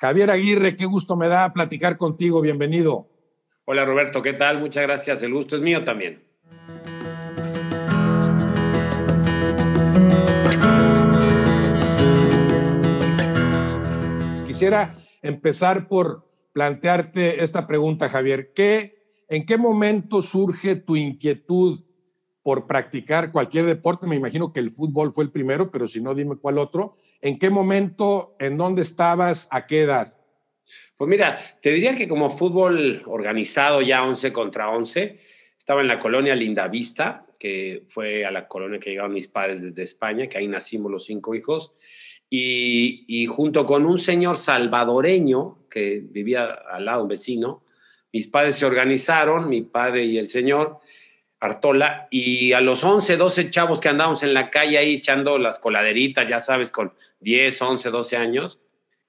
Javier Aguirre, qué gusto me da platicar contigo, bienvenido. Hola Roberto, ¿qué tal? Muchas gracias, el gusto es mío también. Quisiera empezar por plantearte esta pregunta, Javier. ¿Qué, ¿En qué momento surge tu inquietud por practicar cualquier deporte, me imagino que el fútbol fue el primero, pero si no, dime cuál otro. ¿En qué momento, en dónde estabas, a qué edad? Pues mira, te diría que como fútbol organizado ya 11 contra 11, estaba en la colonia Lindavista, que fue a la colonia que llegaron mis padres desde España, que ahí nacimos los cinco hijos, y, y junto con un señor salvadoreño que vivía al lado, un vecino, mis padres se organizaron, mi padre y el señor, Artola, y a los 11, 12 chavos que andábamos en la calle ahí echando las coladeritas, ya sabes, con 10, 11, 12 años,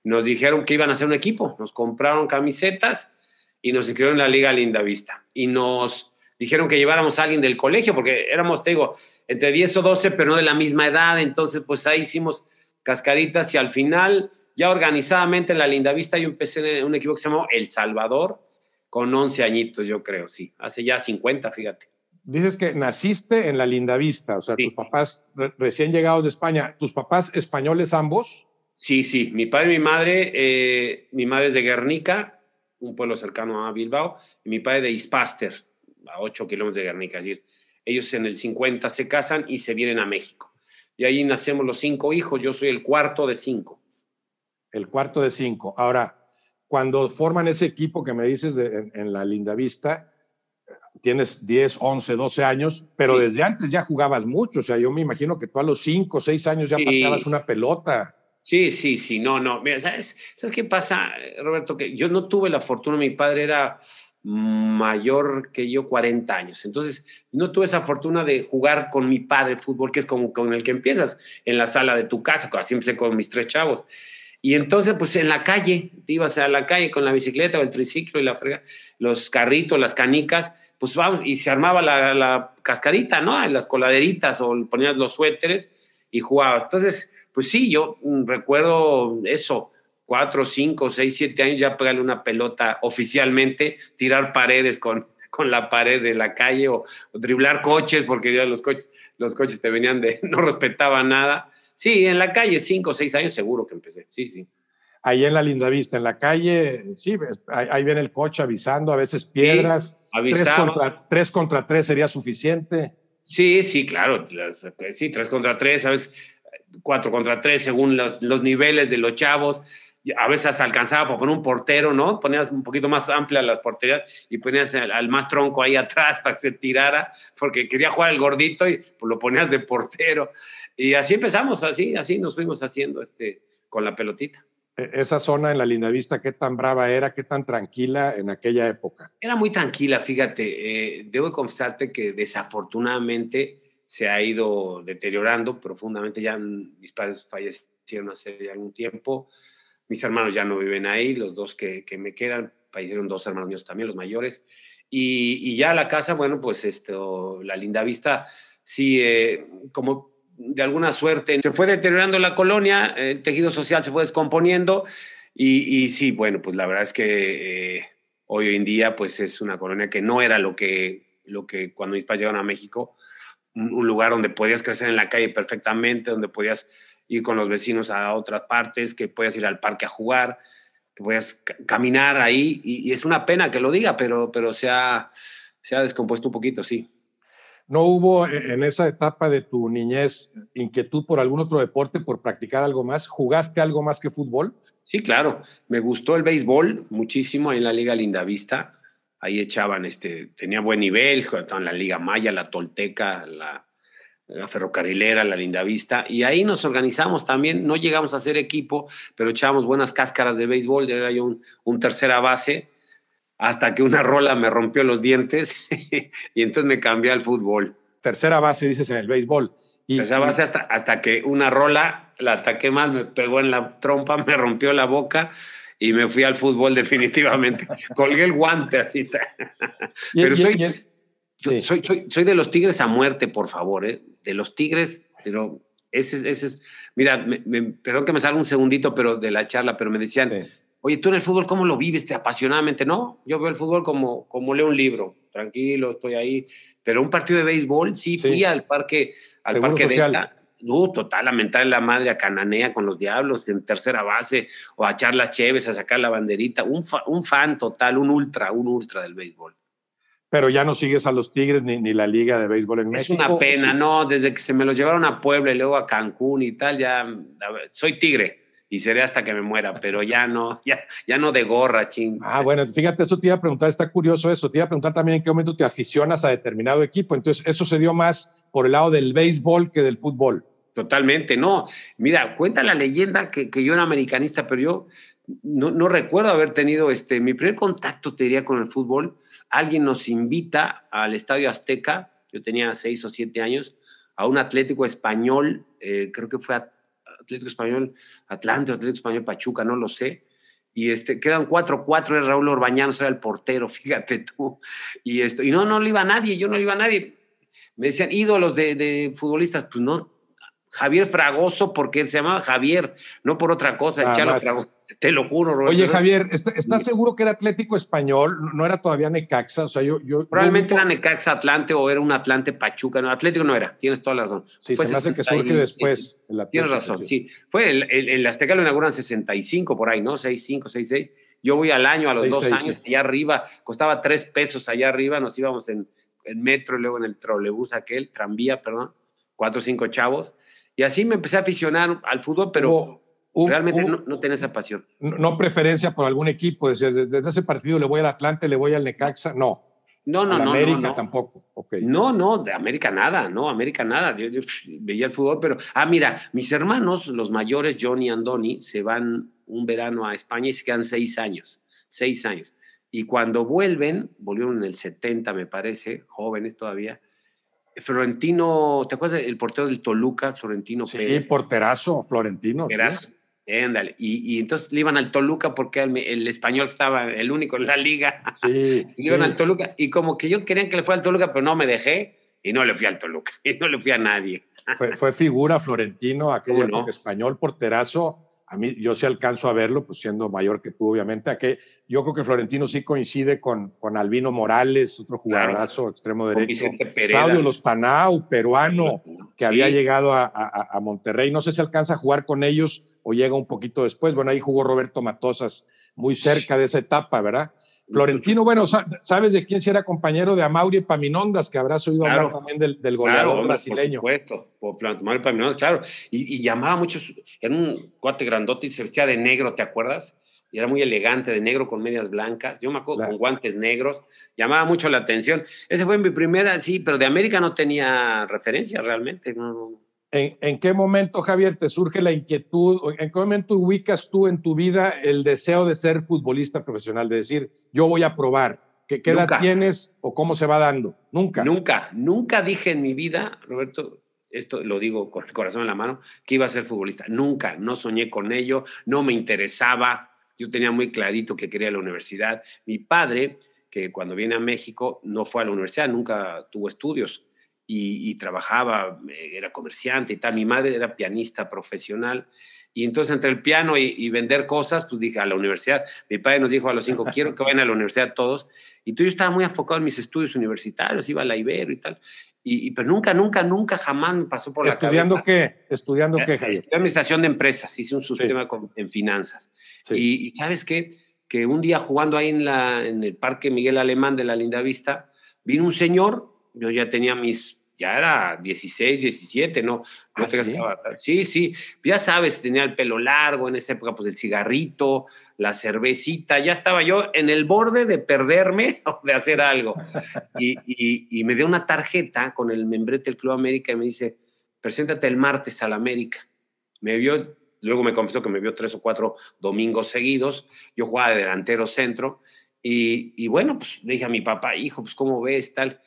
nos dijeron que iban a hacer un equipo. Nos compraron camisetas y nos inscribieron en la Liga Linda Vista. Y nos dijeron que lleváramos a alguien del colegio, porque éramos, te digo, entre 10 o 12, pero no de la misma edad. Entonces, pues ahí hicimos cascaritas y al final, ya organizadamente en la Linda Vista, yo empecé en un equipo que se llamó El Salvador, con 11 añitos, yo creo, sí. Hace ya 50, fíjate dices que naciste en la Linda Vista, o sea, tus papás recién llegados de España, ¿tus papás españoles ambos? Sí, sí, mi padre y mi madre, eh, mi madre es de Guernica, un pueblo cercano a Bilbao, y mi padre de Ispaster, a 8 kilómetros de Guernica, es decir, ellos en el 50 se casan y se vienen a México. Y ahí nacemos los cinco hijos, yo soy el cuarto de cinco. El cuarto de cinco. Ahora, cuando forman ese equipo que me dices en, en, la Linda Vista, tienes 10, 11, 12 años, pero desde antes ya jugabas mucho. O sea, yo me imagino que tú a los 5, 6 años ya pateabas una pelota. Sí, sí, sí, no, no. Mira, ¿sabes, ¿sabes qué pasa, Roberto? Que yo no tuve la fortuna, mi padre era mayor que yo 40 años. Entonces, no tuve esa fortuna de jugar con mi padre fútbol, que es como con el que empiezas, en la sala de tu casa, así empecé con mis tres chavos. Y entonces, pues en la calle, te ibas a la calle con la bicicleta o el triciclo y la frega, los carritos, las canicas, pues vamos, y se armaba la, la cascarita, ¿no? En las coladeritas o ponías los suéteres y jugabas. Entonces, pues sí, yo mm, recuerdo eso, cuatro, cinco, seis, siete años ya pegarle una pelota oficialmente, tirar paredes con, con la pared de la calle o, driblar coches, porque ya los coches, los coches te venían de, no respetaba nada. Sí, en la calle, cinco seis años seguro que empecé, sí, sí ahí en la linda vista, en la calle, sí, ahí, ahí viene el coche avisando, a veces piedras, tres, contra, tres sería suficiente. Sí, sí, claro, sí, tres contra tres, a veces cuatro contra tres según los, niveles de los chavos a veces hasta alcanzaba para poner un portero, ¿no? Ponías un poquito más amplia las porterías y ponías al, más tronco ahí atrás para que se tirara, porque quería jugar el gordito y pues, lo ponías de portero. Y así empezamos, así, así nos fuimos haciendo este, con la pelotita. E, esa zona en la linda vista, qué tan brava era, qué tan tranquila en aquella época. Era muy tranquila, fíjate. Eh, debo confesarte que desafortunadamente se ha ido deteriorando profundamente. Ya mis padres fallecieron hace algún tiempo. Mis hermanos ya no viven ahí, los dos que, me quedan, fallecieron dos hermanos míos también, los mayores. Y, ya la casa, bueno, pues esto, la vista sí, eh, como de alguna suerte. Se fue deteriorando la colonia, el eh, tejido social se fue descomponiendo y, sí, bueno, pues la verdad es que eh, hoy en día pues es una colonia que no era lo que, lo que cuando mis padres llegaron a México, un, lugar donde podías crecer en la calle perfectamente, donde podías ir con los vecinos a otras partes, que podías ir al parque a jugar, que podías caminar ahí y, es una pena que lo diga, pero, pero se se ha descompuesto un poquito, sí. ¿No hubo eh, en esa etapa de tu niñez inquietud por algún otro deporte, por practicar algo más? ¿Jugaste algo más que fútbol? Sí, claro. Me gustó el béisbol muchísimo en la Liga Lindavista. Ahí echaban, este, tenía buen nivel, estaban la Liga Maya, la Tolteca, la, ferrocarrilera, la Lindavista, y ahí nos organizamos también, no llegamos a ser equipo, pero echábamos buenas cáscaras de béisbol, De yo un, un tercera base, hasta que una rola me rompió los dientes y entonces me cambié al fútbol. Tercera base, dices, en el béisbol. Y, Tercera base hasta, hasta que una rola la ataqué más, me pegó en la trompa, me rompió la boca y me fui al fútbol definitivamente. Colgué el guante así. Pero soy, soy, de los Tigres a muerte, por favor, ¿eh? de los Tigres, pero ese, ese es, mira, perdón que me salga un segundito pero de la charla, pero me decían, Oye, tú en el fútbol, ¿cómo lo vives? ¿Te apasionadamente? No, yo veo el fútbol como, como leo un libro, tranquilo, estoy ahí. Pero un partido de béisbol, sí, fui al parque, al parque la... No, total, a mentar la madre a Cananea con los diablos en tercera base o a echar las cheves, a sacar la banderita. Un, fan total, un ultra, un ultra del béisbol. Pero ya no sigues a los Tigres ni, ni la Liga de Béisbol en México. Es una pena, no, desde que se me lo llevaron a Puebla y luego a Cancún y tal, ya soy tigre y seré hasta que me muera, pero ya no, ya, ya no de gorra, ching. Ah, bueno, fíjate, eso te iba a preguntar, está curioso eso, te iba a preguntar también en qué momento te aficionas a determinado equipo, entonces eso se dio más por el lado del béisbol que del fútbol. Totalmente, no. Mira, cuenta la leyenda que, yo era americanista, pero yo no, recuerdo haber tenido este, mi primer contacto, te diría, con el fútbol. Alguien nos invita al Estadio Azteca, yo tenía seis o siete años, a un Atlético español, eh, creo que fue a Atlético Español Atlante, Atlético Español Pachuca, no lo sé. Y este, quedan cuatro, 4 Raúl Orbañano, era el portero, fíjate tú. Y, esto, y no, no le iba a nadie, yo no le iba a nadie. Me decían ídolos de, de futbolistas, pues no, Javier Fragoso porque él se llamaba Javier, no por otra cosa, Fragoso. Te lo juro, Roberto. Oye, Javier, ¿estás seguro que era Atlético Español? No era todavía Necaxa. O sea, yo. Probablemente era Necaxa Atlante o era un Atlante Pachuca. No, Atlético no era. Tienes toda la razón. Sí, pues se hace que surge después. El tienes razón, sí. Fue el, Azteca lo inauguran 65 por ahí, ¿no? 65, 66. Yo voy al año, a los dos años, allá arriba. Costaba tres pesos allá arriba. Nos íbamos en, el metro, luego en el trolebús aquel, tranvía, perdón. Cuatro o cinco chavos y así me empecé a aficionar al fútbol, pero realmente no, no, tenía esa pasión. No, preferencia por algún equipo, desde ese partido le voy al Atlante, le voy al Necaxa, no. No, no, a no. América tampoco. Okay. No, no, de América nada, no, América nada. Yo, yo, veía el fútbol, pero. Ah, mira, mis hermanos, los mayores, Johnny y Andoni, se van un verano a España y se quedan seis años. Seis años. Y cuando vuelven, volvieron en el 70, me parece, jóvenes todavía, Florentino, ¿te acuerdas del portero del Toluca, Florentino sí, Pérez? Sí, porterazo, Florentino. Éndale. Y, y, entonces le iban al Toluca porque el, español estaba el único en la liga. Sí. le iban al Toluca. Y como que yo quería que le fuera al Toluca, pero no me dejé y no le fui al Toluca. Y no le fui a nadie. fue, fue figura Florentino, aquel español, porterazo a mí yo sí alcanzo a verlo, pues siendo mayor que tú, obviamente, a que yo creo que Florentino sí coincide con, con Albino Morales, otro jugadorazo extremo derecho, Claudio Lostanao, peruano, que había llegado a, a, a, Monterrey. No sé si alcanza a jugar con ellos o llega un poquito después. Bueno, ahí jugó Roberto Matosas, muy cerca de esa etapa, ¿verdad? Florentino, bueno, sabes de quién era compañero de Amauri Paminondas, que habrás oído hablar también del, goleador brasileño. Por supuesto, por Paminondas, claro. Y, llamaba mucho, era un cuate grandote y se vestía de negro, ¿te acuerdas? Y era muy elegante, de negro con medias blancas, yo me acuerdo, con guantes negros, llamaba mucho la atención. Ese fue mi primera, sí, pero de América no tenía referencia realmente, no, ¿En, qué momento, Javier, te surge la inquietud? ¿En qué momento ubicas tú en tu vida el deseo de ser futbolista profesional? De decir, yo voy a probar. ¿Qué, qué edad tienes o cómo se va dando? Nunca. Nunca, nunca dije en mi vida, Roberto, esto lo digo con el corazón en la mano, que iba a ser futbolista. Nunca, no soñé con ello, no me interesaba. Yo tenía muy clarito que quería la universidad. Mi padre, que cuando viene a México no fue a la universidad, nunca tuvo estudios, y, y, trabajaba, eh, era comerciante y tal. Mi madre era pianista profesional. Y entonces entre el piano y, vender cosas, pues dije a la universidad, mi padre nos dijo a los cinco, quiero que vayan a la universidad todos. Y tú yo estaba muy enfocado en mis estudios universitarios, iba a la Ibero y tal. Y, pero nunca, nunca, nunca jamás me pasó por la ¿Estudiando qué? ¿Estudiando qué, Javier? administración de empresas, hice un sistema en finanzas. Y, ¿sabes qué? Que un día jugando ahí en, la, en el Parque Miguel Alemán de la Linda Vista, vino un señor, yo ya tenía mis ya era 16, 17, ¿no? no ah, sí? sí? ya sabes, tenía el pelo largo en esa época, pues el cigarrito, la cervecita, ya estaba yo en el borde de perderme o de hacer algo. Y, me dio una tarjeta con el membrete del Club América y me dice, preséntate el martes al América. Me vio, luego me confesó que me vio tres o cuatro domingos seguidos, yo jugaba de delantero centro, y bueno, pues le dije a mi papá, hijo, pues cómo ves, tal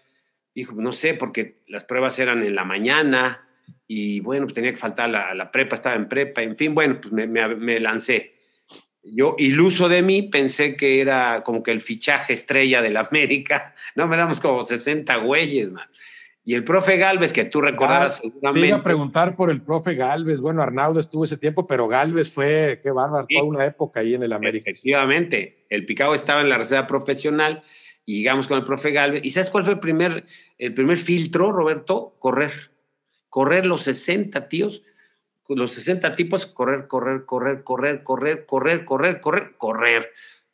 dijo, no sé, porque las pruebas eran en la mañana y bueno, pues, tenía que faltar la, la prepa, estaba en prepa, en fin, bueno, pues me, lancé. Yo, iluso de mí, pensé que era como que el fichaje estrella de la América. No, me damos como 60 güeyes, man. Y el profe Galvez, que tú recordarás ah, seguramente. a preguntar por el profe Galvez. Bueno, Arnaldo estuvo ese tiempo, pero Galvez fue, qué bárbaro, sí, una época ahí en el América. Efectivamente, el Picado estaba en la reserva profesional y llegamos con el profe Galvez. ¿Y sabes cuál fue el primer, el primer filtro, Roberto? Correr. Correr los 60 tíos, los 60 tipos, correr, correr, correr, correr, correr, correr, correr, correr, correr.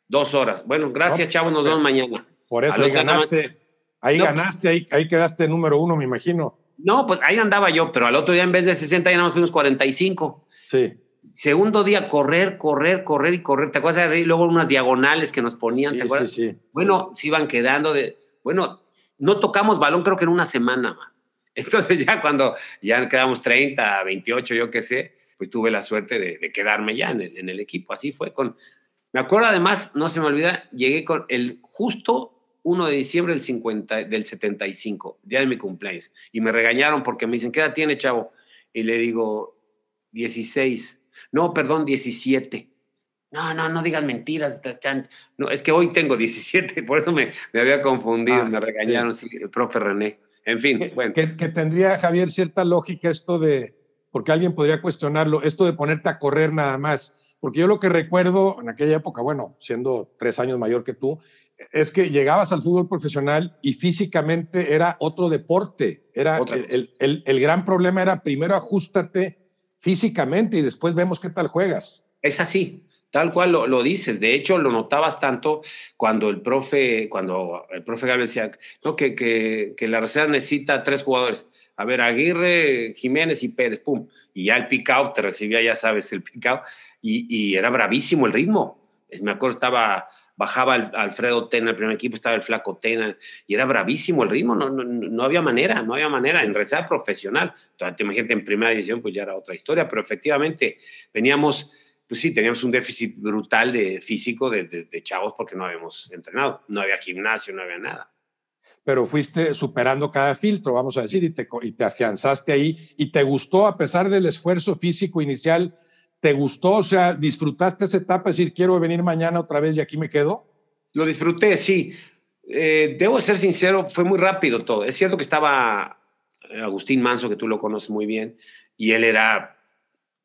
Dos horas. Bueno, gracias, chavos, chavo, nos vemos mañana. Por eso ahí ganaste, ahí ganaste, ahí, ahí quedaste número uno, me imagino. No, pues ahí andaba yo, pero al otro día en vez de 60 ya nada más fuimos 45. Sí. Segundo día, correr, correr, correr y correr. ¿Te acuerdas? Y luego unas diagonales que nos ponían, ¿te acuerdas? Sí, sí, bueno, se iban quedando de. Bueno, no tocamos balón, creo que en una semana, Entonces, ya cuando ya quedamos 30, 28, yo qué sé, pues tuve la suerte de, quedarme ya en el, equipo. Así fue con. Me acuerdo además, no se me olvida, llegué con el justo 1 de diciembre del, 50, del 75, día de mi cumpleaños. Y me regañaron porque me dicen, ¿qué edad tiene, chavo? Y le digo, 16 no, perdón, 17. No, no, no digas mentiras, No, es que hoy tengo 17, por eso me, había confundido, ah, me regañaron, el profe René. En fin, bueno. Que, tendría, Javier, cierta lógica esto de, porque alguien podría cuestionarlo, esto de ponerte a correr nada más. Porque yo lo que recuerdo en aquella época, bueno, siendo tres años mayor que tú, es que llegabas al fútbol profesional y físicamente era otro deporte. Era el, gran problema era primero ajustate físicamente y después vemos qué tal juegas. Es así, tal cual lo, dices. De hecho, lo notabas tanto cuando el profe, cuando el profe Gabriel decía no, que, que, la reserva necesita tres jugadores. A ver, Aguirre, Jiménez y Pérez, pum. Y ya el pick out, te recibía, ya sabes, el pick out. y era bravísimo el ritmo me acuerdo bajaba Alfredo Tena, el primer equipo estaba el flaco Tena, y era bravísimo el ritmo, no, no, había manera, no había manera, en realidad profesional, te imagínate en primera división, pues ya era otra historia, pero efectivamente veníamos, pues sí, teníamos un déficit brutal de físico de, de, chavos porque no habíamos entrenado, no había gimnasio, no había nada pero fuiste superando cada filtro, vamos a decir, y te, y te afianzaste ahí y te gustó a pesar del esfuerzo físico inicial ¿Te gustó? O sea, ¿disfrutaste esa etapa? Es decir, quiero venir mañana otra vez y aquí me quedo. Lo disfruté, sí. Eh, debo ser sincero, fue muy rápido todo. Es cierto que estaba eh, Agustín Manso, que tú lo conoces muy bien, y él era,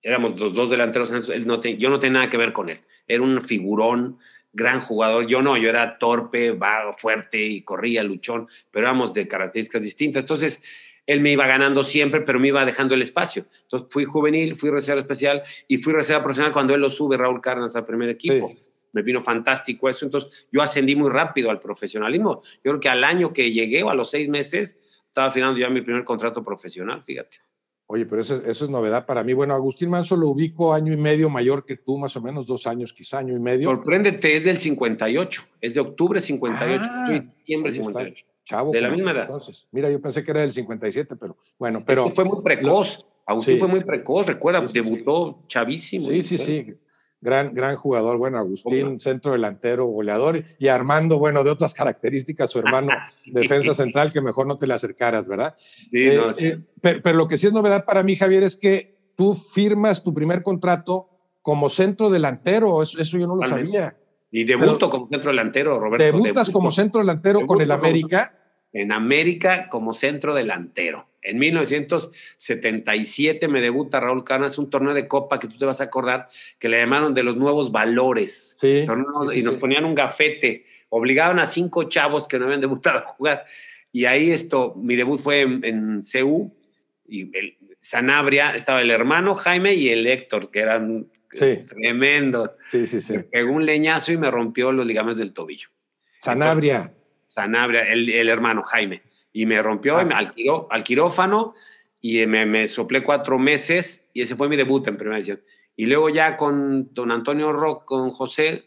éramos los dos delanteros, él no yo no tenía nada que ver con él. Era un figurón, gran jugador. Yo no, yo era torpe, vago, fuerte y corría, luchón, pero éramos de características distintas. Entonces, él me iba ganando siempre, pero me iba dejando el espacio. Entonces fui juvenil, fui reserva especial y fui reserva profesional cuando él lo sube Raúl Carnas, al primer equipo. Me vino fantástico eso. Entonces yo ascendí muy rápido al profesionalismo. Yo creo que al año que llegué o a los seis meses estaba firmando ya mi primer contrato profesional, fíjate. Oye, pero eso, es novedad para mí. Bueno, Agustín Manso lo ubico año y medio mayor que tú, más o menos dos años, quizá año y medio. Sorpréndete, es del 58, es de octubre 58, ah, diciembre 58. Chavo. De la misma edad. mira, yo pensé que era del 57, pero bueno, pero. fue muy precoz. Agustín fue muy precoz, recuerda, debutó chavísimo. Sí, sí, ¿eh? sí. Gran, gran jugador, bueno, Agustín, centro delantero, goleador, y Armando, bueno, de otras características, su hermano, defensa central, que mejor no te le acercaras, ¿verdad? Sí, eh, no, eh, pero, lo que sí es novedad para mí, Javier, es que tú firmas tu primer contrato como centro delantero, eso, yo no lo sabía. Y debuto como centro delantero, Roberto. Debutas como centro delantero con el América. En América como centro delantero. En 1977 me debuta Raúl Canas, un torneo de copa que tú te vas a acordar, que le llamaron de los nuevos valores. Sí, y nos ponían un gafete, obligaban a cinco chavos que no habían debutado a jugar. Y ahí esto, mi debut fue en, en y Sanabria, estaba el hermano Jaime y el Héctor, que eran sí. Sí, sí, sí. pegó un leñazo y me rompió los ligamentos del tobillo. Sanabria. Sanabria, el, hermano Jaime. Y me rompió ah. al, quirófano y me, me, soplé cuatro meses y ese fue mi debut en primera edición. Y luego ya con don Antonio Roca, con José,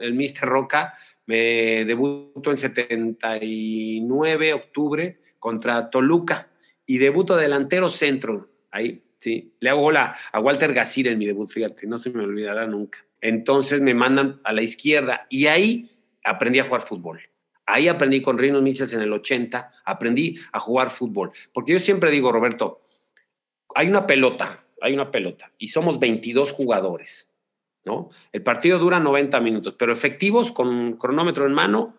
el mister Roca, me debutó en 79, octubre, contra Toluca y debuto delantero centro ahí. ¿sí? Le hago hola a Walter Gasir en mi debut, fíjate, no se me olvidará nunca. Entonces me mandan a la izquierda y ahí aprendí a jugar fútbol. Ahí aprendí con Reino Michels en el 80, aprendí a jugar fútbol. Porque yo siempre digo, Roberto, hay una pelota, hay una pelota, y somos 22 jugadores, ¿no? El partido dura 90 minutos, pero efectivos con cronómetro en mano.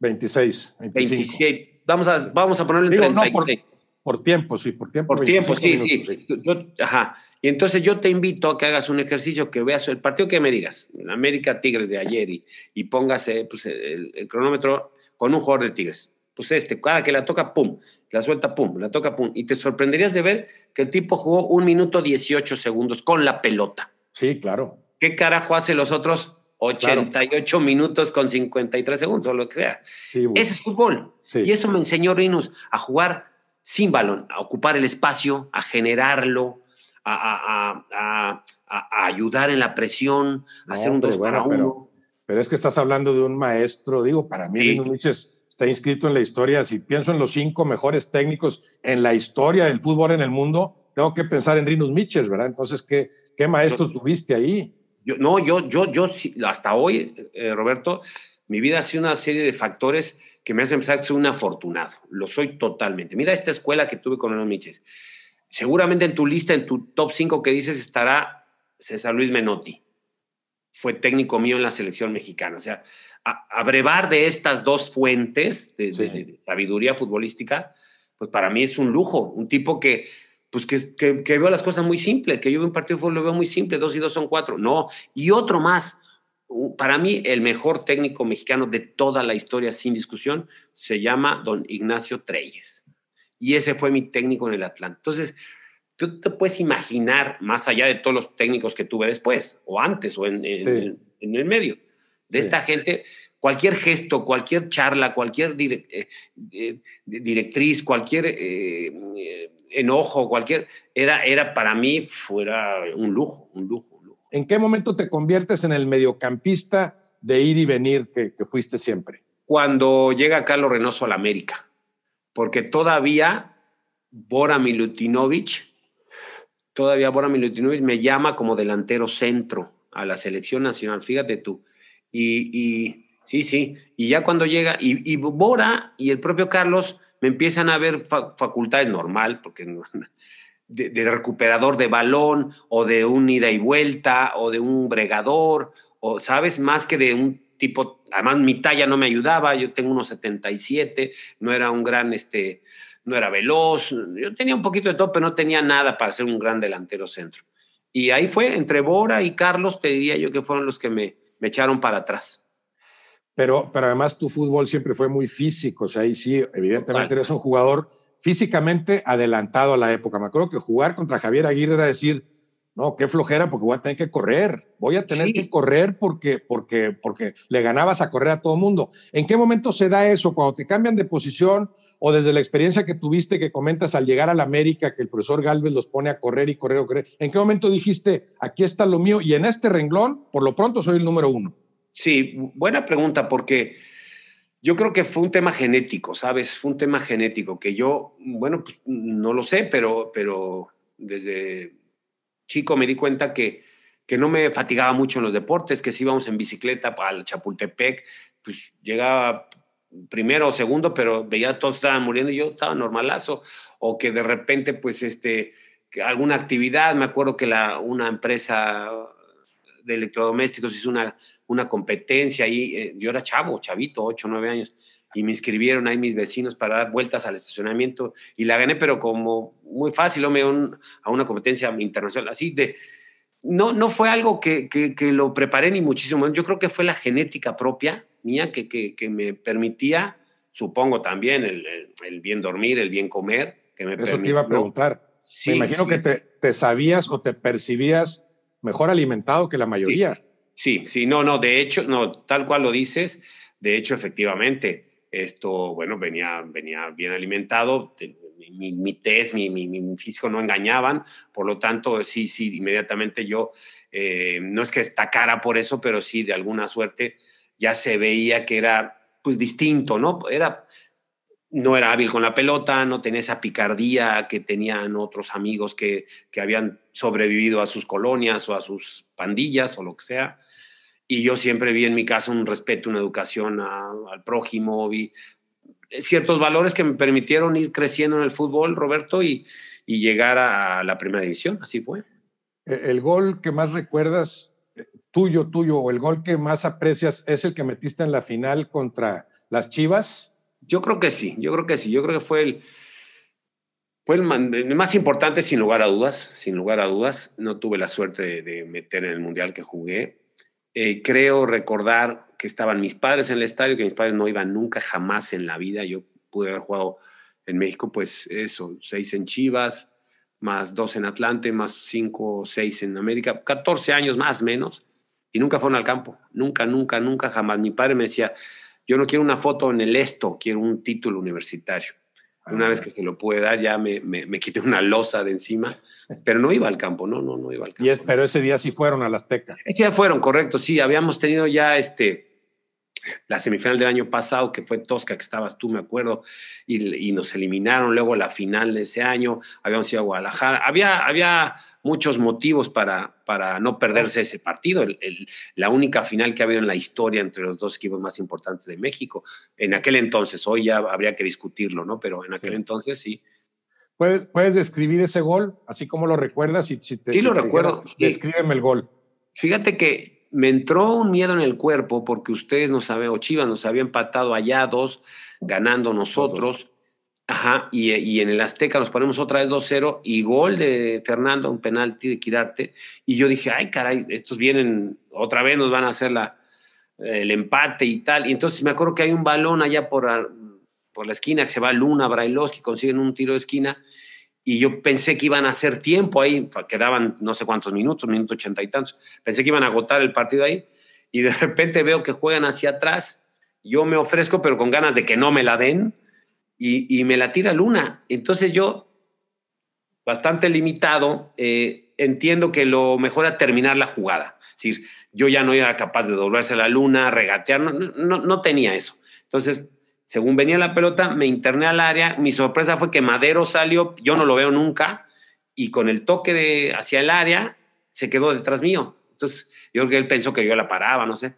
26, 25. Vamos a, vamos a ponerle en 36. Por tiempo, sí, por tiempo. Por tiempo, sí, sí. ajá. Y entonces yo te invito a que hagas un ejercicio, que veas el partido que me digas, el América Tigres de ayer, y, póngase pongas pues, el, cronómetro con un jugador de Tigres. Pues este, cada que la toca, pum, la suelta, pum, la toca, pum. Y te sorprenderías de ver que el tipo jugó un minuto 18 segundos con la pelota. Sí, claro. ¿Qué carajo hace los otros 88 ocho minutos con 53 segundos o lo que sea? Ese es fútbol. Y eso me enseñó Rinus a jugar sin balón, a ocupar el espacio, a generarlo, a, ayudar en la presión, hacer un dos pero, es que estás hablando de un maestro, digo, para mí Rinus Miches está inscrito en la historia. Si pienso en los cinco mejores técnicos en la historia del fútbol en el mundo, tengo que pensar en Rinus Miches, ¿verdad? Entonces, ¿qué, maestro tuviste ahí? Yo, no, yo, yo, yo, hasta hoy, eh, Roberto, mi vida ha sido una serie de factores que me hace pensar que soy un afortunado. Lo soy totalmente. Mira esta escuela que tuve con los Miches. Seguramente en tu lista, en tu top 5 que dices, estará César Luis Menotti. Fue técnico mío en la selección mexicana. O sea, abrevar de estas dos fuentes de, sabiduría futbolística, pues para mí es un lujo. Un tipo que, pues veo las cosas muy simples, que yo veo un partido de fútbol lo veo muy simple, dos y dos son cuatro. No, y otro más para mí, el mejor técnico mexicano de toda la historia, sin discusión, se llama don Ignacio Treyes. Y ese fue mi técnico en el Atlántico. Entonces, tú te puedes imaginar, más allá de todos los técnicos que tuve después, o antes, o en, el medio, de esta gente, cualquier gesto, cualquier charla, cualquier eh, eh, directriz, cualquier eh, enojo, cualquier, era, era para mí, fuera un lujo, un lujo. ¿En qué momento te conviertes en el mediocampista de ir y venir que, fuiste siempre? Cuando llega Carlos Reynoso a la América, porque todavía Bora Milutinovic, todavía Bora Milutinovic me llama como delantero centro a la selección nacional, fíjate tú. Y, y sí, sí, y ya cuando llega, y, y, Bora y el propio Carlos me empiezan a ver facultades normal, porque de, recuperador de balón o de un ida y vuelta o de un bregador, o sabes, más que de un tipo, además mi talla no me ayudaba, yo tengo unos 77, no era un gran, este, no era veloz, yo tenía un poquito de tope, no tenía nada para ser un gran delantero centro. Y ahí fue, entre Bora y Carlos, te diría yo que fueron los que me, me echaron para atrás. Pero, pero además tu fútbol siempre fue muy físico, o sea, ahí sí, evidentemente eres un jugador físicamente adelantado a la época. Me acuerdo que jugar contra Javier Aguirre era decir, no, qué flojera, porque voy a tener que correr. Voy a tener que correr porque, porque, porque le ganabas a correr a todo mundo. ¿En qué momento se da eso? Cuando te cambian de posición o desde la experiencia que tuviste que comentas al llegar a la América, que el profesor Galvez los pone a correr y correr o correr. ¿En qué momento dijiste, aquí está lo mío y en este renglón, por lo pronto soy el número uno? Sí, buena pregunta, porque yo creo que fue un tema genético, ¿sabes? Fue un tema genético que yo, bueno, pues, no lo sé, pero, pero desde chico me di cuenta que, que no me fatigaba mucho en los deportes, que si íbamos en bicicleta al Chapultepec, pues llegaba primero o segundo, pero veía todos estaban muriendo y yo estaba normalazo. O que de repente, pues, este, alguna actividad, me acuerdo que la, una empresa de electrodomésticos hizo una una competencia ahí, eh, yo era chavo, chavito, 8, 9 años, y me inscribieron ahí mis vecinos para dar vueltas al estacionamiento y la gané, pero como muy fácil, hombre, a una competencia internacional, así de... No, no fue algo que, que, lo preparé ni muchísimo. Yo creo que fue la genética propia mía que, que me permitía, supongo también, el, el, bien dormir, el bien comer. Que me Eso te iba a preguntar. me imagino que te, te sabías o te percibías mejor alimentado que la mayoría. Sí, sí, no, no, de hecho, no, tal cual lo dices, de hecho, efectivamente, esto, bueno, venía, venía bien alimentado, mi, test, mi, mi, mi, físico no engañaban, por lo tanto, sí, sí, inmediatamente yo, eh, no es que destacara por eso, pero sí, de alguna suerte ya se veía que era, pues, distinto, ¿no? Era, no era hábil con la pelota, no tenía esa picardía que tenían otros amigos que, habían sobrevivido a sus colonias o a sus pandillas o lo que sea. Y yo siempre vi en mi casa un respeto, una educación al prójimo, vi ciertos valores que me permitieron ir creciendo en el fútbol, Roberto, y, y llegar a la primera división. Así fue. E, el gol que más recuerdas, eh, tuyo, tuyo, o el gol que más aprecias, es el que metiste en la final contra las Chivas yo creo que sí, yo creo que sí, yo creo que fue el, fue el, más importante sin lugar a dudas, sin lugar a dudas. No tuve la suerte de, meter en el mundial que jugué. Eh, creo recordar que estaban mis padres en el estadio, que mis padres no iban nunca, jamás en la vida. Yo pude haber jugado en México, pues eso, seis en Chivas, más dos en Atlante, más cinco o seis en América, 14 años más o menos, y nunca fueron al campo, nunca, nunca, nunca, jamás. Mi padre me decía, yo no quiero una foto en el esto, quiero un título universitario. una ah. vez que se lo pude dar, ya me, me, quité una losa de encima, pero no iba al campo, no, no, no iba al campo. Y es, pero ese día sí fueron a la Azteca. Ese fueron, correcto, sí, habíamos tenido ya este, la semifinal del año pasado, que fue Tosca, que estabas tú, me acuerdo, y, nos eliminaron, luego la final de ese año, habíamos ido a Guadalajara, había, había muchos motivos para, para no perderse ese partido, la única final que ha habido en la historia entre los dos equipos más importantes de México, en aquel entonces, hoy ya habría que discutirlo, ¿no? Pero en aquel entonces sí. ¿Puedes, ¿Puedes, describir ese gol, así como lo recuerdas? y sí, lo recuerdo. Pues, descríbeme el gol. Fíjate que me entró un miedo en el cuerpo porque ustedes nos habían, o Chivas nos había empatado allá dos, ganando nosotros. Ajá, y, y, en el Azteca nos ponemos otra vez 2-0 y gol de Fernando, un penalti de Quirarte. Y yo dije, ay, caray, estos vienen, otra vez nos van a hacer la, el empate y tal. Y entonces me acuerdo que hay un balón allá por, por la esquina que se va Luna, Brailovsky, consiguen un tiro de esquina y yo pensé que iban a hacer tiempo ahí, quedaban no sé cuántos minutos, minuto ochenta y tantos, pensé que iban a agotar el partido ahí, y de repente veo que juegan hacia atrás, yo me ofrezco, pero con ganas de que no me la den, y, y me la tira Luna. Entonces yo, bastante limitado, eh, entiendo que lo mejor era terminar la jugada. Es decir, yo ya no era capaz de doblarse la Luna, regatear, no, no, no tenía eso. Entonces según venía la pelota, me interné al área. Mi sorpresa fue que Madero salió, yo no lo veo nunca, y con el toque hacia el área se quedó detrás mío. Entonces, yo creo que él pensó que yo la paraba, no sé.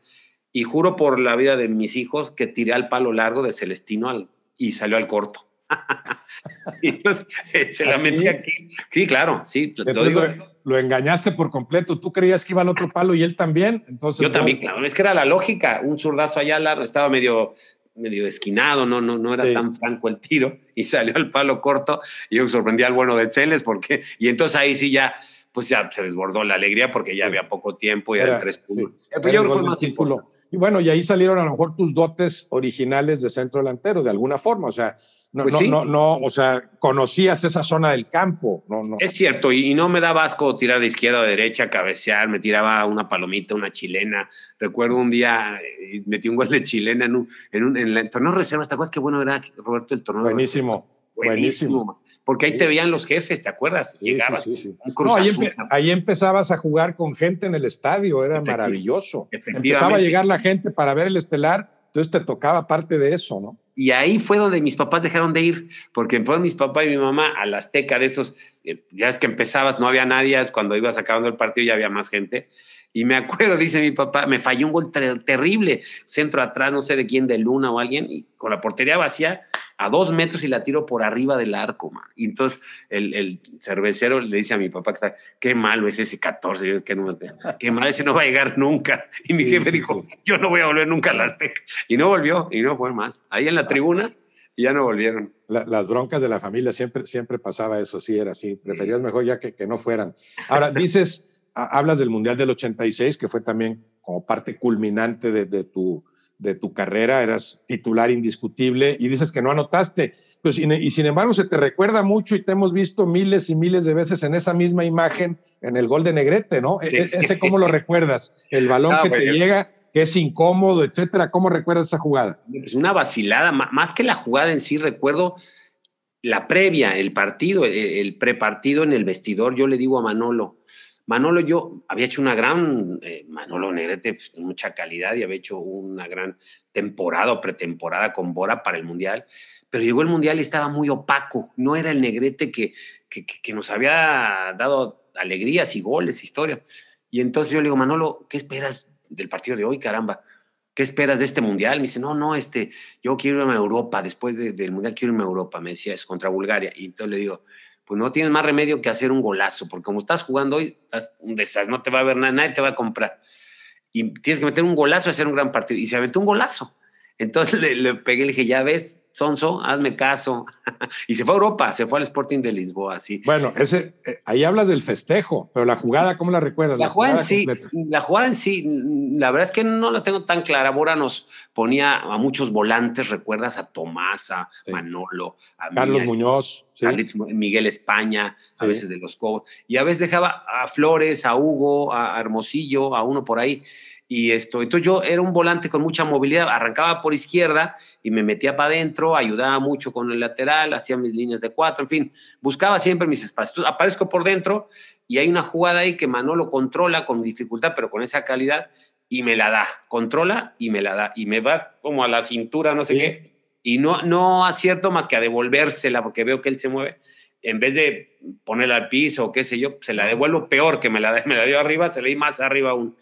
Y juro por la vida de mis hijos que tiré al palo largo de Celestino y salió al corto. Entonces, se la ¿Ah, metí aquí. Sí, claro, sí. lo, engañaste por completo. Tú creías que iba al otro palo y él también. Entonces, yo también, claro. Es que era la lógica. Un zurdazo allá largo, estaba medio medio esquinado, no, no, no era tan franco el tiro y salió al palo corto y yo sorprendí al bueno de Celes porque, y entonces ahí sí ya, pues ya se desbordó la alegría porque ya había poco tiempo y era, el tres puntos. Y bueno, y ahí salieron a lo mejor tus dotes originales de centro delantero, de alguna forma, o sea, no, pues no, no, o sea, conocías esa zona del campo. No, no. Es cierto, y, no me daba asco tirar de izquierda a derecha, cabecear, me tiraba una palomita, una chilena. Recuerdo un día, eh, metí un gol de chilena en, en, el torneo de ¿Te acuerdas qué bueno era Roberto el torneo? Buenísimo, buenísimo. Porque ahí te veían los jefes, ¿te acuerdas? Sí, ahí, empezabas a jugar con gente en el estadio, era maravilloso. Empezaba a llegar la gente para ver el estelar, entonces te tocaba parte de eso, ¿no? Y ahí fue donde mis papás dejaron de ir, porque fueron mis papás y mi mamá a la Azteca de esos, eh, ya es que empezabas, no había nadie, cuando ibas acabando el partido ya había más gente. Y me acuerdo, dice mi papá, me falló un gol terrible, centro atrás, no sé de quién, de Luna o alguien, y con la portería vacía, a dos metros y la tiro por arriba del arco, man. Y entonces el, el, cervecero le dice a mi papá que está, qué malo es ese 14, que no, qué malo, ese no va a llegar nunca. Y mi jefe dijo, yo no voy a volver nunca a las tec. Y no volvió, y no fue más. Ahí en la tribuna, y ya no volvieron. las broncas de la familia siempre, siempre pasaba eso, sí, era así. Preferías mejor ya que, que no fueran. Ahora dices hablas del Mundial del 86, que fue también como parte culminante de, tu, de tu carrera, eras titular indiscutible y dices que no anotaste. Pues, y, sin embargo, se te recuerda mucho y te hemos visto miles y miles de veces en esa misma imagen, en el gol de Negrete, ¿no? E, e, ese cómo lo recuerdas, el balón que pues, te llega, que es incómodo, etcétera. ¿Cómo recuerdas esa jugada? Es pues, una vacilada, más que la jugada en sí, recuerdo la previa, el partido, e, el prepartido en el vestidor. Yo le digo a Manolo, Manolo, yo había hecho una gran, eh, Manolo Negrete, pues, mucha calidad y había hecho una gran temporada o pretemporada con Bora para el Mundial, pero llegó el Mundial y estaba muy opaco, no era el Negrete que, que, nos había dado alegrías y goles, historia. Y entonces yo le digo, Manolo, ¿qué esperas del partido de hoy, caramba? ¿Qué esperas de este mundial? Me dice, no, no, este, yo quiero irme a Europa, después del mundial quiero irme a Europa, me decía, es contra Bulgaria. Y entonces le digo, pues no tienes más remedio que hacer un golazo, porque como estás jugando hoy, estás un desastre, no te va a ver nada, nadie te va a comprar. Y tienes que meter un golazo y hacer un gran partido. Y se aventó un golazo. Entonces le, le pegué y le dije, ya ves, Sonso, hazme caso. y se fue a Europa, se fue al Sporting de Lisboa, sí. Bueno, ese, eh, ahí hablas del festejo, pero la jugada, ¿cómo la recuerdas? La, jugada, en sí, la jugada en sí, mm, la verdad es que no la tengo tan clara. Bora nos ponía a muchos volantes, recuerdas a Tomás, a Manolo, a Carlos Muñoz, a Miguel España, a veces de los Cobos, y a veces dejaba a Flores, a Hugo, a Hermosillo, a uno por ahí y esto. Entonces yo era un volante con mucha movilidad, arrancaba por izquierda y me metía para adentro, ayudaba mucho con el lateral, hacía mis líneas de cuatro, en fin, buscaba siempre mis espacios. aparezco por dentro y hay una jugada ahí que Manolo controla con dificultad, pero con esa calidad y me la da, controla y me la da y me va como a la cintura, no sé qué. Y no, no acierto más que a devolvérsela porque veo que él se mueve en vez de ponerla al piso o qué sé yo, se la devuelvo peor que me la, me la dio arriba, se la di más arriba aún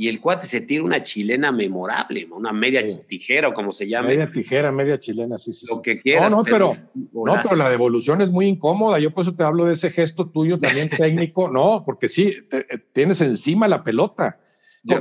y el cuate se tira una chilena memorable, una media tijera o como se llama Media tijera, media chilena, sí, sí. Lo que quieras. No, no, pero, no, pero la devolución es muy incómoda. Yo por eso te hablo de ese gesto tuyo también técnico, no, porque sí, eh, tienes encima la pelota.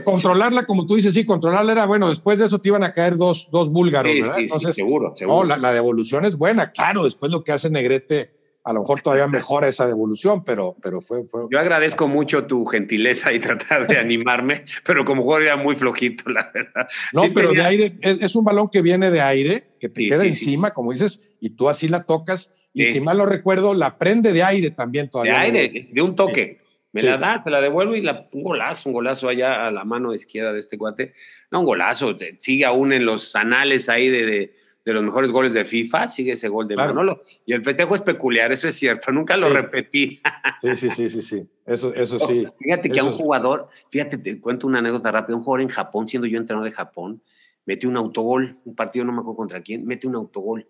controlarla, como tú dices, sí, controlarla era bueno. Después de eso te iban a caer dos, dos búlgaros, ¿verdad? Entonces, seguro, seguro. No, la, devolución es buena. Claro, después lo que hace Negrete a lo mejor todavía mejora esa devolución, pero, pero fue, Yo agradezco mucho tu gentileza y tratar de animarme, pero como jugador era muy flojito, la verdad. No, pero de aire, es, un balón que viene de aire, que te queda encima, como dices, y tú así la tocas, y si mal no recuerdo, la prende de aire también todavía. De aire, de un toque. Me la da, te la devuelvo y la, un golazo, un golazo allá a la mano izquierda de este cuate. No, un golazo, sigue aún en los anales ahí de de los mejores goles de FIFA, sigue ese gol de Manolo. Y el festejo es peculiar, eso es cierto, nunca lo repetí. sí, sí, sí, sí, sí. Eso, eso sí. Oh, fíjate que a un jugador, fíjate, te cuento una anécdota rápida, un jugador en Japón, siendo yo entrenador de Japón, metió un autogol, un partido no me acuerdo contra quién, mete un autogol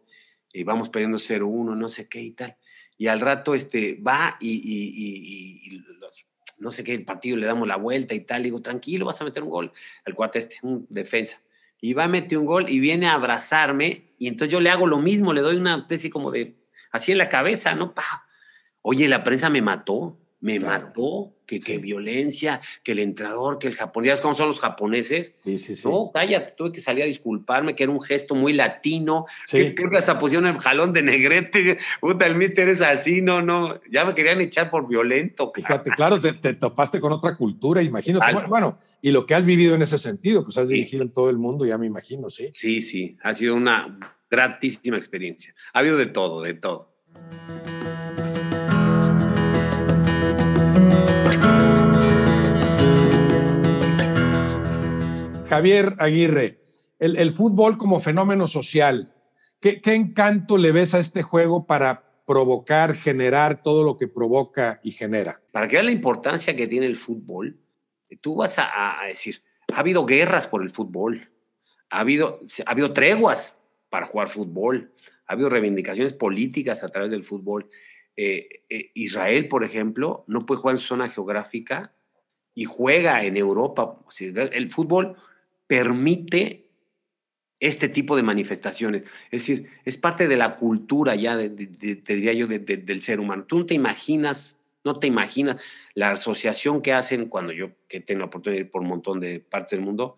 y vamos perdiendo 0-1, no sé qué y tal. Y al rato este, va y, no sé qué, el partido le damos la vuelta y tal. digo, tranquilo, vas a meter un gol al cuate este, un defensa y va, a meter un gol y viene a abrazarme y entonces yo le hago lo mismo, le doy una especie como de, así en la cabeza, ¿no? Pa. Oye, la prensa me mató me mató, que, violencia, que el entrador, que el japonés, ¿sabes cómo son los japoneses? Sí, sí, sí. No, cállate, tuve que salir a disculparme, que era un gesto muy latino, sí. que, que hasta pusieron el jalón de negrete, puta, el mister es así, no, no, ya me querían echar por violento. Fíjate, claro, te, topaste con otra cultura, imagínate, bueno, y lo que has vivido en ese sentido, pues has dirigido en todo el mundo, ya me imagino, sí. Sí, sí, ha sido una gratísima experiencia, ha habido de todo, de todo. Javier Aguirre, el, fútbol como fenómeno social, ¿qué, encanto le ves a este juego para provocar, generar todo lo que provoca y genera? Para que veas la importancia que tiene el fútbol, tú vas a, decir, ha habido guerras por el fútbol, ha habido, ha habido treguas para jugar fútbol, ha habido reivindicaciones políticas a través del fútbol. Eh, eh, Israel, por ejemplo, no puede jugar en zona geográfica y juega en Europa. el fútbol permite este tipo de manifestaciones. Es decir, es parte de la cultura ya, te diría yo, del ser humano. Tú no te imaginas, no te imaginas la asociación que hacen cuando yo, que tengo la oportunidad de ir por un montón de partes del mundo,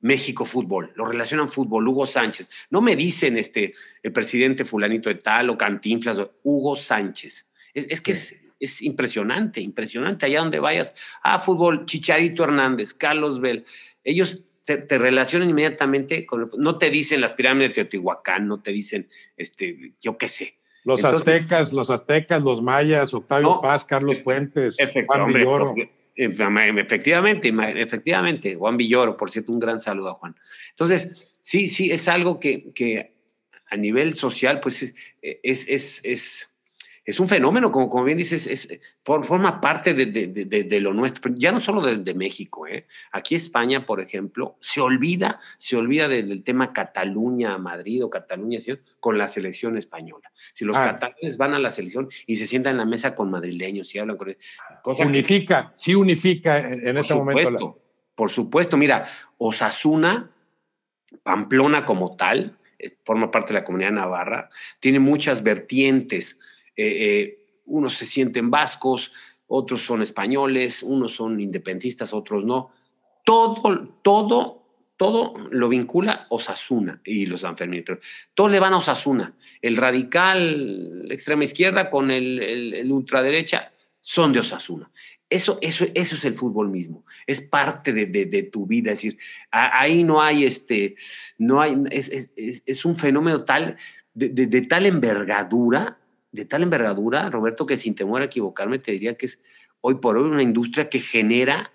México fútbol, lo relacionan fútbol, Hugo Sánchez. No me dicen este, el presidente fulanito de tal o Cantinflas, Hugo Sánchez. Es, que es, impresionante, impresionante. Allá donde vayas, ah, fútbol, Chicharito Hernández, Carlos Bell, ellos te, relacionan inmediatamente con... no te dicen las pirámides de Teotihuacán, no te dicen, este, yo qué sé. Los aztecas, los aztecas, los mayas, Octavio Paz, Carlos Fuentes, Juan Villoro. Efectivamente, efectivamente, Juan Villoro, por cierto, un gran saludo a Juan. Entonces, sí, sí, es algo que, que a nivel social, pues es, es, es, es un fenómeno, como, como bien dices, forma parte de, lo nuestro, ya no solo de, México. ¿eh? Aquí España, por ejemplo, se olvida, se olvida del, tema Cataluña-Madrid o Cataluña con la selección española. Si los ah. catalanes van a la selección y se sientan en la mesa con madrileños y hablan con... unifica, sí unifica en, ese momento. La... Por supuesto, mira, Osasuna, Pamplona como tal, eh, forma parte de la comunidad navarra, tiene muchas vertientes eh, eh, unos se sienten vascos, otros son españoles, unos son independentistas, otros no. Todo, todo, todo lo vincula Osasuna y los sanfermineros. Todo le van a Osasuna. El radical la extrema izquierda con el, el, ultraderecha son de Osasuna. Eso, eso, eso es el fútbol mismo. Es parte de, de, tu vida. Es decir, ahí no hay este, no hay, es, un fenómeno tal, de tal envergadura de tal envergadura, Roberto, que sin temor a equivocarme te diría que es hoy por hoy una industria que genera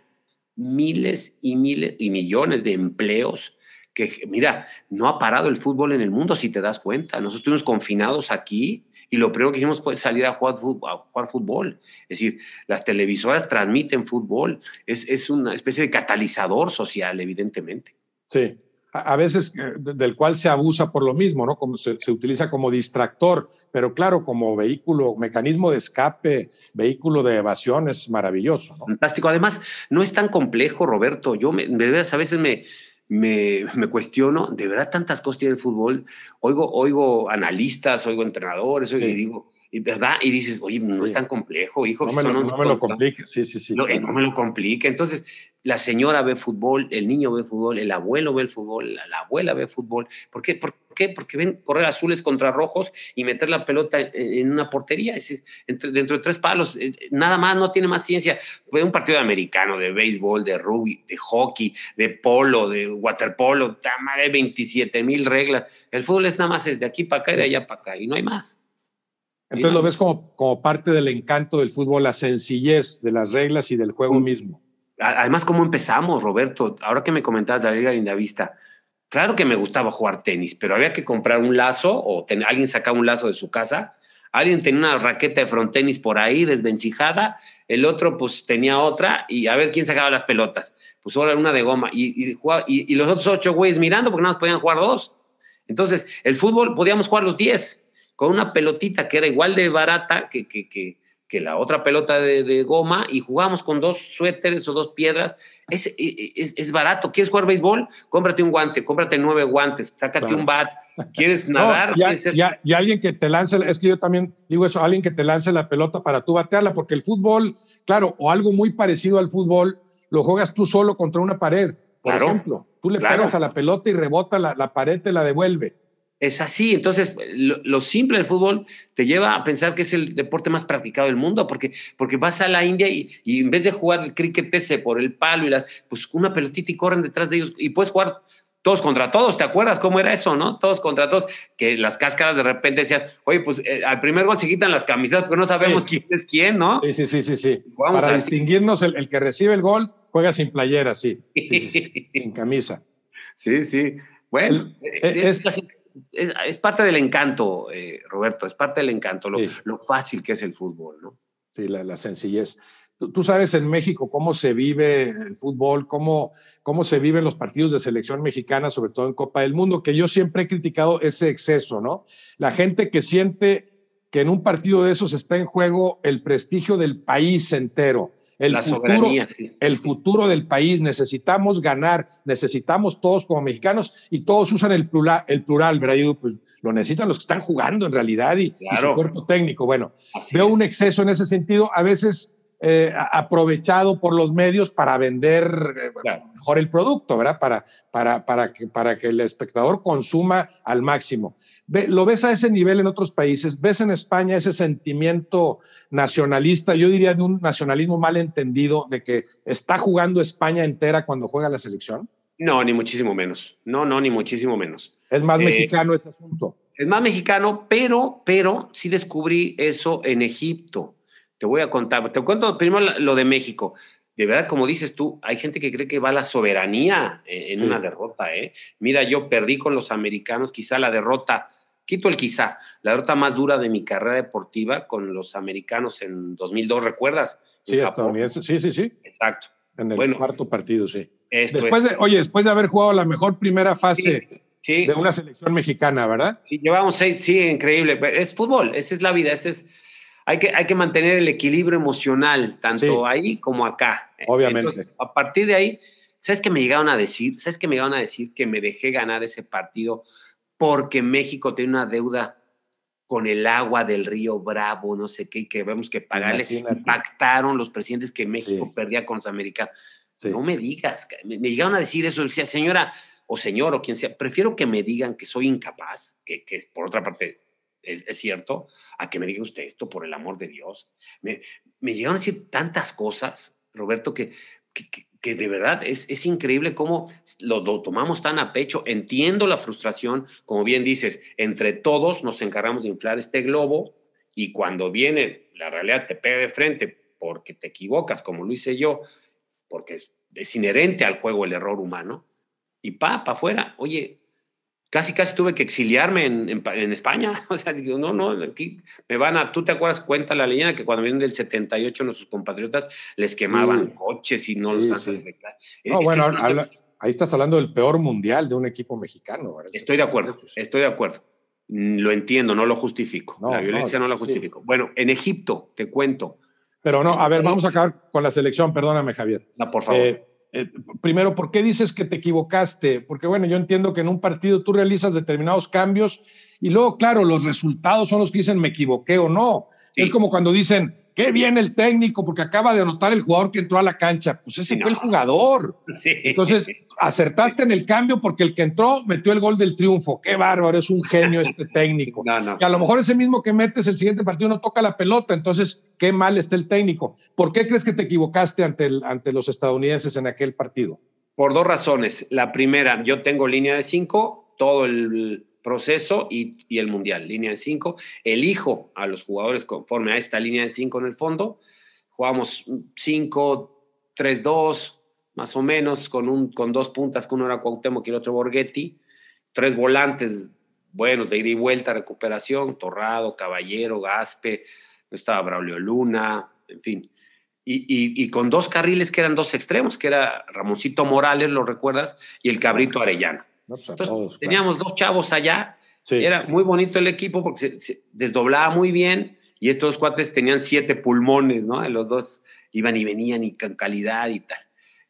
miles y miles y millones de empleos que mira, no ha parado el fútbol en el mundo si te das cuenta. Nosotros estuvimos confinados aquí y lo primero que hicimos fue salir a jugar fútbol. A jugar fútbol. Es decir, las televisoras transmiten fútbol. Es, es, una especie de catalizador social, evidentemente. Sí, a veces eh, del cual se abusa por lo mismo, ¿no? Como se, utiliza como distractor, pero claro, como vehículo, mecanismo de escape, vehículo de evasión, es maravilloso. Fantástico. Además, no es tan complejo, Roberto. Yo me, de a veces me, me, cuestiono, ¿de verdad tantas cosas tiene el fútbol? Oigo, oigo analistas, oigo entrenadores, oigo, y digo, ¿verdad? Y dices, oye, no es tan complejo, hijo. No me lo, no complique, sí, sí, sí. Eh, no, me lo complique. Entonces, la señora ve fútbol, el niño ve fútbol, el abuelo ve el fútbol, la, abuela ve fútbol. ¿Por qué? ¿Por qué? Porque ven correr azules contra rojos y meter la pelota en, una portería, es, dentro de tres palos. Eh, nada más, no tiene más ciencia. Ve un partido americano, de béisbol, de rugby, de hockey, de polo, de waterpolo, de 27 mil reglas. El fútbol es nada más es de aquí para acá y de allá para acá, y no hay más. Entonces lo ves como, como parte del encanto del fútbol, la sencillez de las reglas y del juego mm. mismo. Además, ¿cómo empezamos, Roberto? Ahora que me comentabas la Liga Lindavista, claro que me gustaba jugar tenis, pero había que comprar un lazo o alguien sacaba un lazo de su casa, alguien tenía una raqueta de frontenis por ahí desvencijada, el otro pues tenía otra y a ver quién sacaba las pelotas. Pues ahora una de goma y, los otros ocho güeyes mirando porque nada más podían jugar dos. Entonces, el fútbol podíamos jugar los diez con una pelotita que era igual de barata que, que, que, la otra pelota de, goma y jugábamos con dos suéteres o dos piedras. E, e, es, es, barato. ¿Quieres jugar béisbol? Cómprate un guante, cómprate nueve guantes, sácate un bat. ¿Quieres nadar? y alguien que te lance, es que yo también digo eso, alguien que te lance la pelota para tú batearla, porque el fútbol, claro, o algo muy parecido al fútbol, lo juegas tú solo contra una pared, por ejemplo. Tú le pegas a la pelota y rebota la, la pared, te la devuelve. Es así, entonces lo, simple del fútbol te lleva a pensar que es el deporte más practicado del mundo, porque, porque vas a la India y, en vez de jugar el cricket ese por el palo y las, pues una pelotita y corren detrás de ellos y puedes jugar todos contra todos, ¿te acuerdas cómo era eso, no? Todos contra todos, que las cáscaras de repente decían, oye, pues eh, al primer gol se quitan las camisas, porque no sabemos quién es quién, ¿no? Sí, sí, sí, sí, sí. Para distinguirnos, el, que recibe el gol juega sin playera, sí, sin camisa. Sí, sí. Bueno, eh, es, es, parte del encanto, eh, Roberto, es parte del encanto, lo, fácil que es el fútbol, ¿no? Sí, la, sencillez. Tú, sabes en México cómo se vive el fútbol, cómo, cómo se viven los partidos de selección mexicana, sobre todo en Copa del Mundo, que yo siempre he criticado ese exceso, ¿no? La gente que siente que en un partido de esos está en juego el prestigio del país entero el, futuro, el futuro del país. Necesitamos ganar, necesitamos todos como mexicanos y todos usan el plural, el plural ¿verdad? pues, lo necesitan los que están jugando en realidad y, su cuerpo técnico. Bueno, veo un exceso en ese sentido, a veces eh, aprovechado por los medios para vender eh, mejor el producto, ¿verdad? Para, para, para, que, para que el espectador consuma al máximo lo ves a ese nivel en otros países, ves en España ese sentimiento nacionalista, yo diría de un nacionalismo mal entendido, de que está jugando España entera cuando juega la selección. No, ni muchísimo menos. No, no, ni muchísimo menos. Es más eh, mexicano ese asunto. Es más mexicano, pero, pero sí descubrí eso en Egipto. Te voy a contar, te cuento primero lo de México de verdad, como dices tú, hay gente que cree que va la soberanía eh, en una derrota. ¿eh? Mira, yo perdí con los americanos, quizá la derrota quito el quizá, la derrota más dura de mi carrera deportiva con los americanos en 2002, ¿recuerdas? sí, sí, sí, sí. Exacto. En el cuarto partido, sí. Después oye, después de haber jugado la mejor primera fase de una selección mexicana, ¿verdad? Sí, llevamos seis, sí, increíble. Es fútbol, esa es la vida, es... Hay que, hay que mantener el equilibrio emocional, tanto ahí como acá. Obviamente. a partir de ahí, ¿sabes qué me llegaron a decir? ¿Sabes qué me llegaron a decir que me dejé ganar ese partido porque México tiene una deuda con el agua del río Bravo, no sé qué, que vemos que pagarle. Impactaron los presidentes que México perdía con América. No me digas, me, llegaron a decir eso, decía señora o señor o quien sea, prefiero que me digan que soy incapaz, que, que por otra parte es, cierto, a que me diga usted esto, por el amor de Dios. Me, llegaron a decir tantas cosas, Roberto, que que de verdad es, es increíble cómo lo, tomamos tan a pecho. Entiendo la frustración, como bien dices, entre todos nos encargamos de inflar este globo y cuando viene la realidad te pega de frente porque te equivocas, como lo hice yo, porque es, es inherente al juego el error humano, y pa, pa afuera, oye, casi, casi tuve que exiliarme en, España. O sea, digo, no, no, aquí me van a, tú te acuerdas, cuenta la leyenda que cuando vienen del 78 nuestros compatriotas les quemaban coches y no los sí. No, bueno, ahí estás hablando del peor mundial de un equipo mexicano. Pues. Estoy de acuerdo, estoy de acuerdo. Lo entiendo, no lo justifico. la violencia no, la justifico. Bueno, en Egipto, te cuento. Pero no, a ver, vamos a acabar con la selección, perdóname, Javier. No, por favor. Eh, eh, primero, ¿por qué dices que te equivocaste? Porque bueno, yo entiendo que en un partido tú realizas determinados cambios y luego, claro, los resultados son los que dicen me equivoqué o no. Es como cuando dicen, qué bien el técnico, porque acaba de anotar el jugador que entró a la cancha. Pues ese fue el jugador. Entonces, acertaste en el cambio porque el que entró metió el gol del triunfo. Qué bárbaro, es un genio este técnico. Y a lo mejor ese mismo que metes el siguiente partido no toca la pelota. Entonces, qué mal está el técnico. ¿Por qué crees que te equivocaste ante, el, ante los estadounidenses en aquel partido? Por dos razones. La primera, yo tengo línea de cinco, todo el proceso y, el mundial, línea de cinco. Elijo a los jugadores conforme a esta línea de cinco en el fondo. Jugamos cinco, tres, dos, más o menos, con, un, con dos puntas, que uno era Cuauhtémoc y el otro Borghetti. Tres volantes buenos de ida y vuelta, recuperación, Torrado, Caballero, Gaspe, estaba Braulio Luna, en fin. Y, y, con dos carriles que eran dos extremos, que era Ramoncito Morales, lo recuerdas, y el Cabrito Arellano. Pues, Entonces, teníamos dos chavos allá. Era muy bonito el equipo porque se, desdoblaba muy bien y estos cuates tenían siete pulmones, ¿no? Los dos iban y venían y con calidad y tal.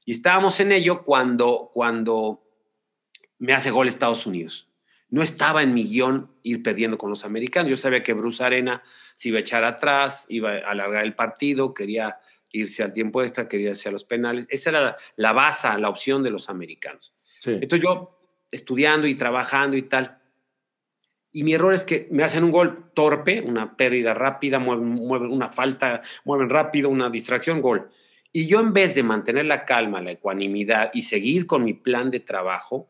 Y estábamos en ello cuando, cuando me hace gol Estados Unidos. No estaba en mi guión ir perdiendo con los americanos. Yo sabía que Bruce Arena se iba a echar atrás, iba a alargar el partido, quería irse al tiempo extra, quería irse a los penales. Esa era la, base, la opción de los americanos. Entonces yo estudiando y trabajando y tal. Y mi error es que me hacen un gol torpe, una pérdida rápida, mueven, una falta, mueven rápido, una distracción, gol. Y yo en vez de mantener la calma, la ecuanimidad y seguir con mi plan de trabajo,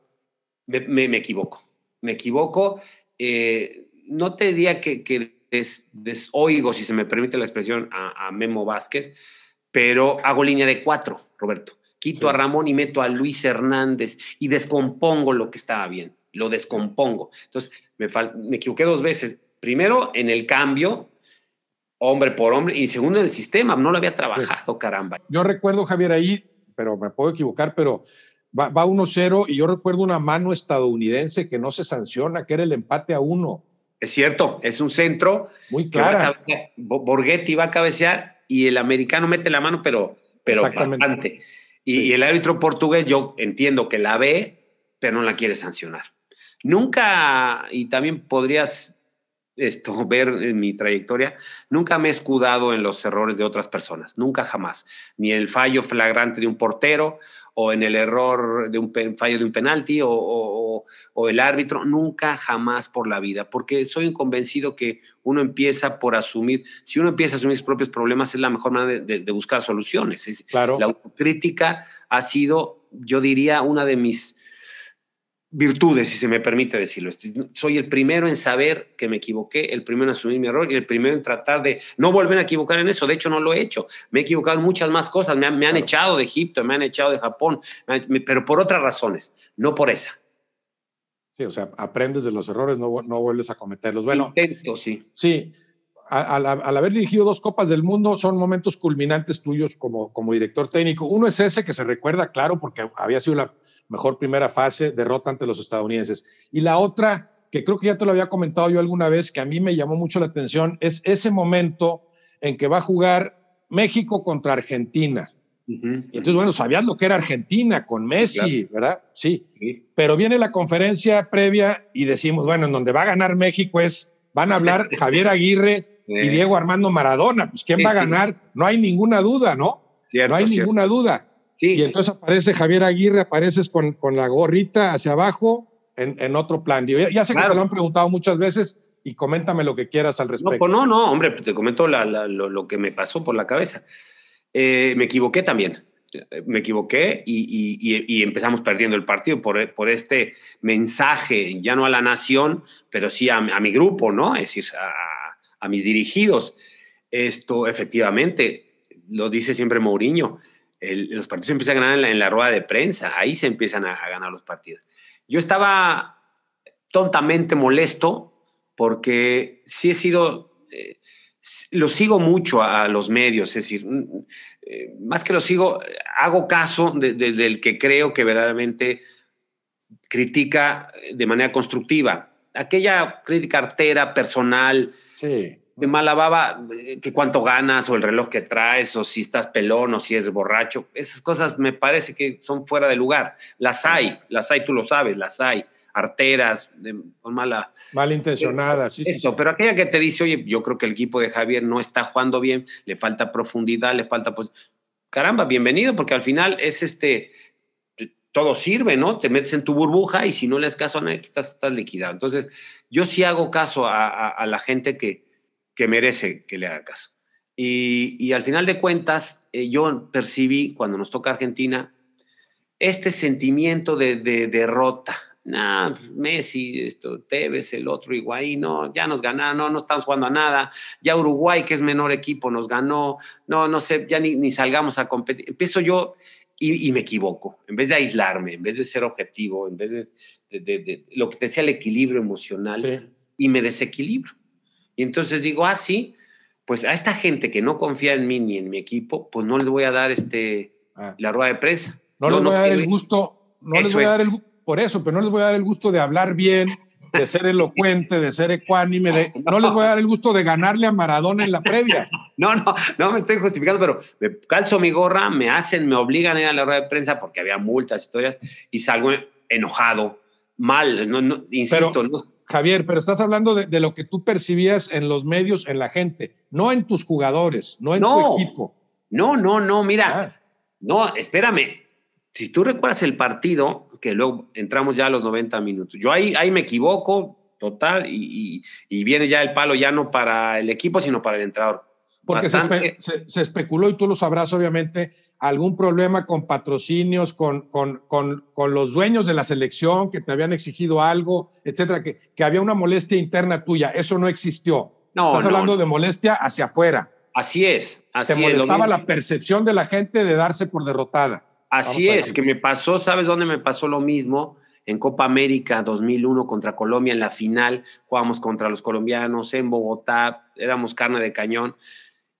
me, equivoco. Me equivoco. Eh, no te diría que, des, desoigo, si se me permite la expresión, a, a Memo Vázquez, pero hago línea de cuatro, Roberto quito a Ramón y meto a Luis Hernández y descompongo lo que estaba bien, lo descompongo. Entonces, me, equivoqué dos veces. Primero, en el cambio, hombre por hombre, y segundo, en el sistema, no lo había trabajado, caramba. Yo recuerdo, Javier, ahí, pero me puedo equivocar, pero va, 1-0 y yo recuerdo una mano estadounidense que no se sanciona, que era el empate a 1. Es cierto, es un centro. Muy claro. Borghetti va a cabecear y el americano mete la mano, pero, pero Exactamente. Y, el árbitro portugués, yo entiendo que la ve, pero no la quiere sancionar. Nunca, y también podrías esto ver en mi trayectoria, nunca me he escudado en los errores de otras personas, nunca jamás, ni el fallo flagrante de un portero o en el error de un fallo de un penalti o, el árbitro, nunca jamás por la vida, porque soy convencido que uno empieza por asumir, si uno empieza a asumir sus propios problemas es la mejor manera de, buscar soluciones. claro. La autocrítica ha sido, yo diría, una de mis virtudes, si se me permite decirlo. Soy el primero en saber que me equivoqué, el primero en asumir mi error y el primero en tratar de no volver a equivocar en eso. De hecho, no lo he hecho. Me he equivocado en muchas más cosas. Me han, echado de Egipto, me han echado de Japón, pero por otras razones, no por esa. Sí, o sea, aprendes de los errores, no, vuelves a cometerlos. Bueno, sí. Sí, al, al, haber dirigido dos Copas del Mundo, son momentos culminantes tuyos como, como director técnico. Uno es ese que se recuerda, claro, porque había sido la mejor primera fase, derrota ante los estadounidenses. Y la otra, que creo que ya te lo había comentado yo alguna vez, que a mí me llamó mucho la atención, es ese momento en que va a jugar México contra Argentina. Entonces, bueno, sabiendo lo que era Argentina con Messi, ¿verdad? Sí. Pero viene la conferencia previa y decimos, bueno, en donde va a ganar México es, van a hablar Javier Aguirre y Diego Armando Maradona. Pues, ¿quién va a ganar? No hay ninguna duda, ¿no? no hay ninguna duda. Y entonces aparece Javier Aguirre, apareces con, la gorrita hacia abajo en, otro plan. ya, sé que te lo han preguntado muchas veces y coméntame lo que quieras al respecto. No, pues no, no, hombre, pues te comento lo, que me pasó por la cabeza. Eh, me equivoqué también. Eh, me equivoqué y, empezamos perdiendo el partido por, este mensaje, ya no a la nación, pero sí a, mi grupo, ¿no? Es decir, a, a mis dirigidos. Esto, efectivamente, lo dice siempre Mourinho, los partidos empiezan a ganar en la, rueda de prensa, ahí se empiezan a, ganar los partidos. Yo estaba tontamente molesto porque sí he sido, eh, lo sigo mucho a, los medios, es decir, mm, eh, más que lo sigo, hago caso del que creo que verdaderamente critica de manera constructiva. Aquella crítica artera, personal, sí de mala baba, eh, que cuánto ganas o el reloj que traes o si estás pelón o si es borracho, esas cosas me parece que son fuera de lugar. Las hay, las hay, tú lo sabes, las hay. Arteras, de, mala... Malintencionadas, eh, sí, sí. Pero aquella que te dice, oye, yo creo que el equipo de Javier no está jugando bien, le falta profundidad, le falta... Pues, caramba, bienvenido, porque al final es este... Todo sirve, ¿no? Te metes en tu burbuja y si no le das caso a nadie, estás, estás liquidado. Entonces, yo sí hago caso a la gente que, que merece que le haga caso. Y, al final de cuentas, eh, yo percibí cuando nos toca Argentina este sentimiento de, de derrota. Nah, pues, Messi, esto, Tevez, el otro, Higuaín, no, ya nos ganaron, no, no estamos jugando a nada, ya Uruguay, que es menor equipo, nos ganó, no, no sé, ya ni, salgamos a competir. Empiezo yo y, me equivoco, en vez de aislarme, en vez de ser objetivo, en vez de, de, lo que te decía el equilibrio emocional, y me desequilibro. Y entonces digo, ah, sí, pues a esta gente que no confía en mí ni en mi equipo, pues no les voy a dar este, ah. la rueda de prensa. No, les voy a dar el gusto, no les voy a dar por eso, pero no les voy a dar el gusto de hablar bien, de ser elocuente, de ser ecuánime, no. les voy a dar el gusto de ganarle a Maradona en la previa. No, no, no me estoy justificando, pero me calzo mi gorra, me hacen, me obligan a ir a la rueda de prensa porque había multas, historias, y salgo enojado, mal, no, no insisto, no Javier, pero estás hablando de, lo que tú percibías en los medios, en la gente, no en tus jugadores, no en tu equipo. No, no, no, mira, ah. no, espérame. Si tú recuerdas el partido, que luego entramos ya a los 90 minutos, yo ahí, ahí me equivoco, total, y, y, y viene ya el palo ya no para el equipo, sino para el entrador. Porque se, especuló, y tú lo sabrás obviamente, algún problema con patrocinios, con, los dueños de la selección que te habían exigido algo, etcétera, que, había una molestia interna tuya. Eso no existió. No, Estás hablando de molestia hacia afuera. Así es. te molestaba la percepción de la gente de darse por derrotada. Así es, que me pasó, ¿sabes dónde me pasó lo mismo? en Copa América 2001 contra Colombia en la final, jugamos contra los colombianos en Bogotá, éramos carne de cañón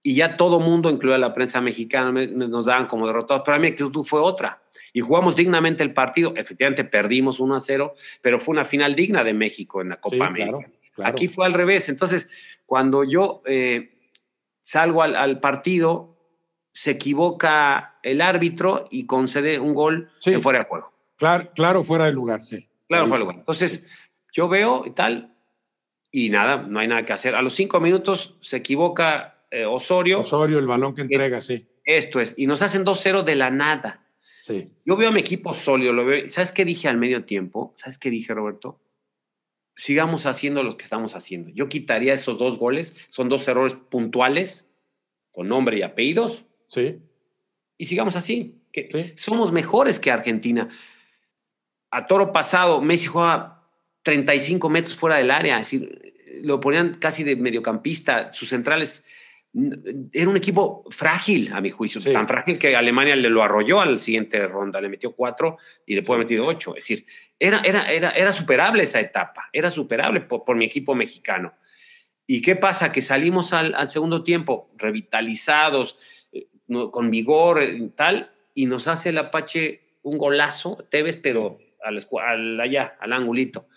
y ya todo mundo, incluida la prensa mexicana, nos daban como derrotados, pero a que tú fue otra. Y jugamos dignamente el partido. Efectivamente, perdimos 1 a 0, pero fue una final digna de México en la Copa América. Aquí fue al revés. Entonces, cuando yo eh, salgo al, partido, se equivoca el árbitro y concede un gol fuera de juego. Claro, claro, fuera de lugar, sí. Claro, fuera de lugar. Entonces, yo veo y tal, y nada, no hay nada que hacer. A los cinco minutos se equivoca eh, Osorio. Osorio, el balón que eh, entrega, sí. Esto es. Y nos hacen 2-0 de la nada. Sí. Yo veo a mi equipo sólido, lo veo. ¿Sabes qué dije al medio tiempo? ¿Sabes qué dije, Roberto? Sigamos haciendo lo que estamos haciendo. Yo quitaría esos dos goles, son dos errores puntuales, con nombre y apellidos. Sí. Y sigamos así. Somos mejores que Argentina. A toro pasado, Messi jugaba 35 metros fuera del área, lo ponían casi de mediocampista, sus centrales era un equipo frágil, a mi juicio, tan frágil que Alemania le lo arrolló al siguiente ronda, le metió cuatro y le puede metido ocho. Es decir, era, era, superable esa etapa, era superable por, mi equipo mexicano. ¿Y qué pasa? Que salimos al, segundo tiempo revitalizados, eh, con vigor, eh, tal, y nos hace el Apache un golazo, Tevez, pero al, al, allá, al angulito.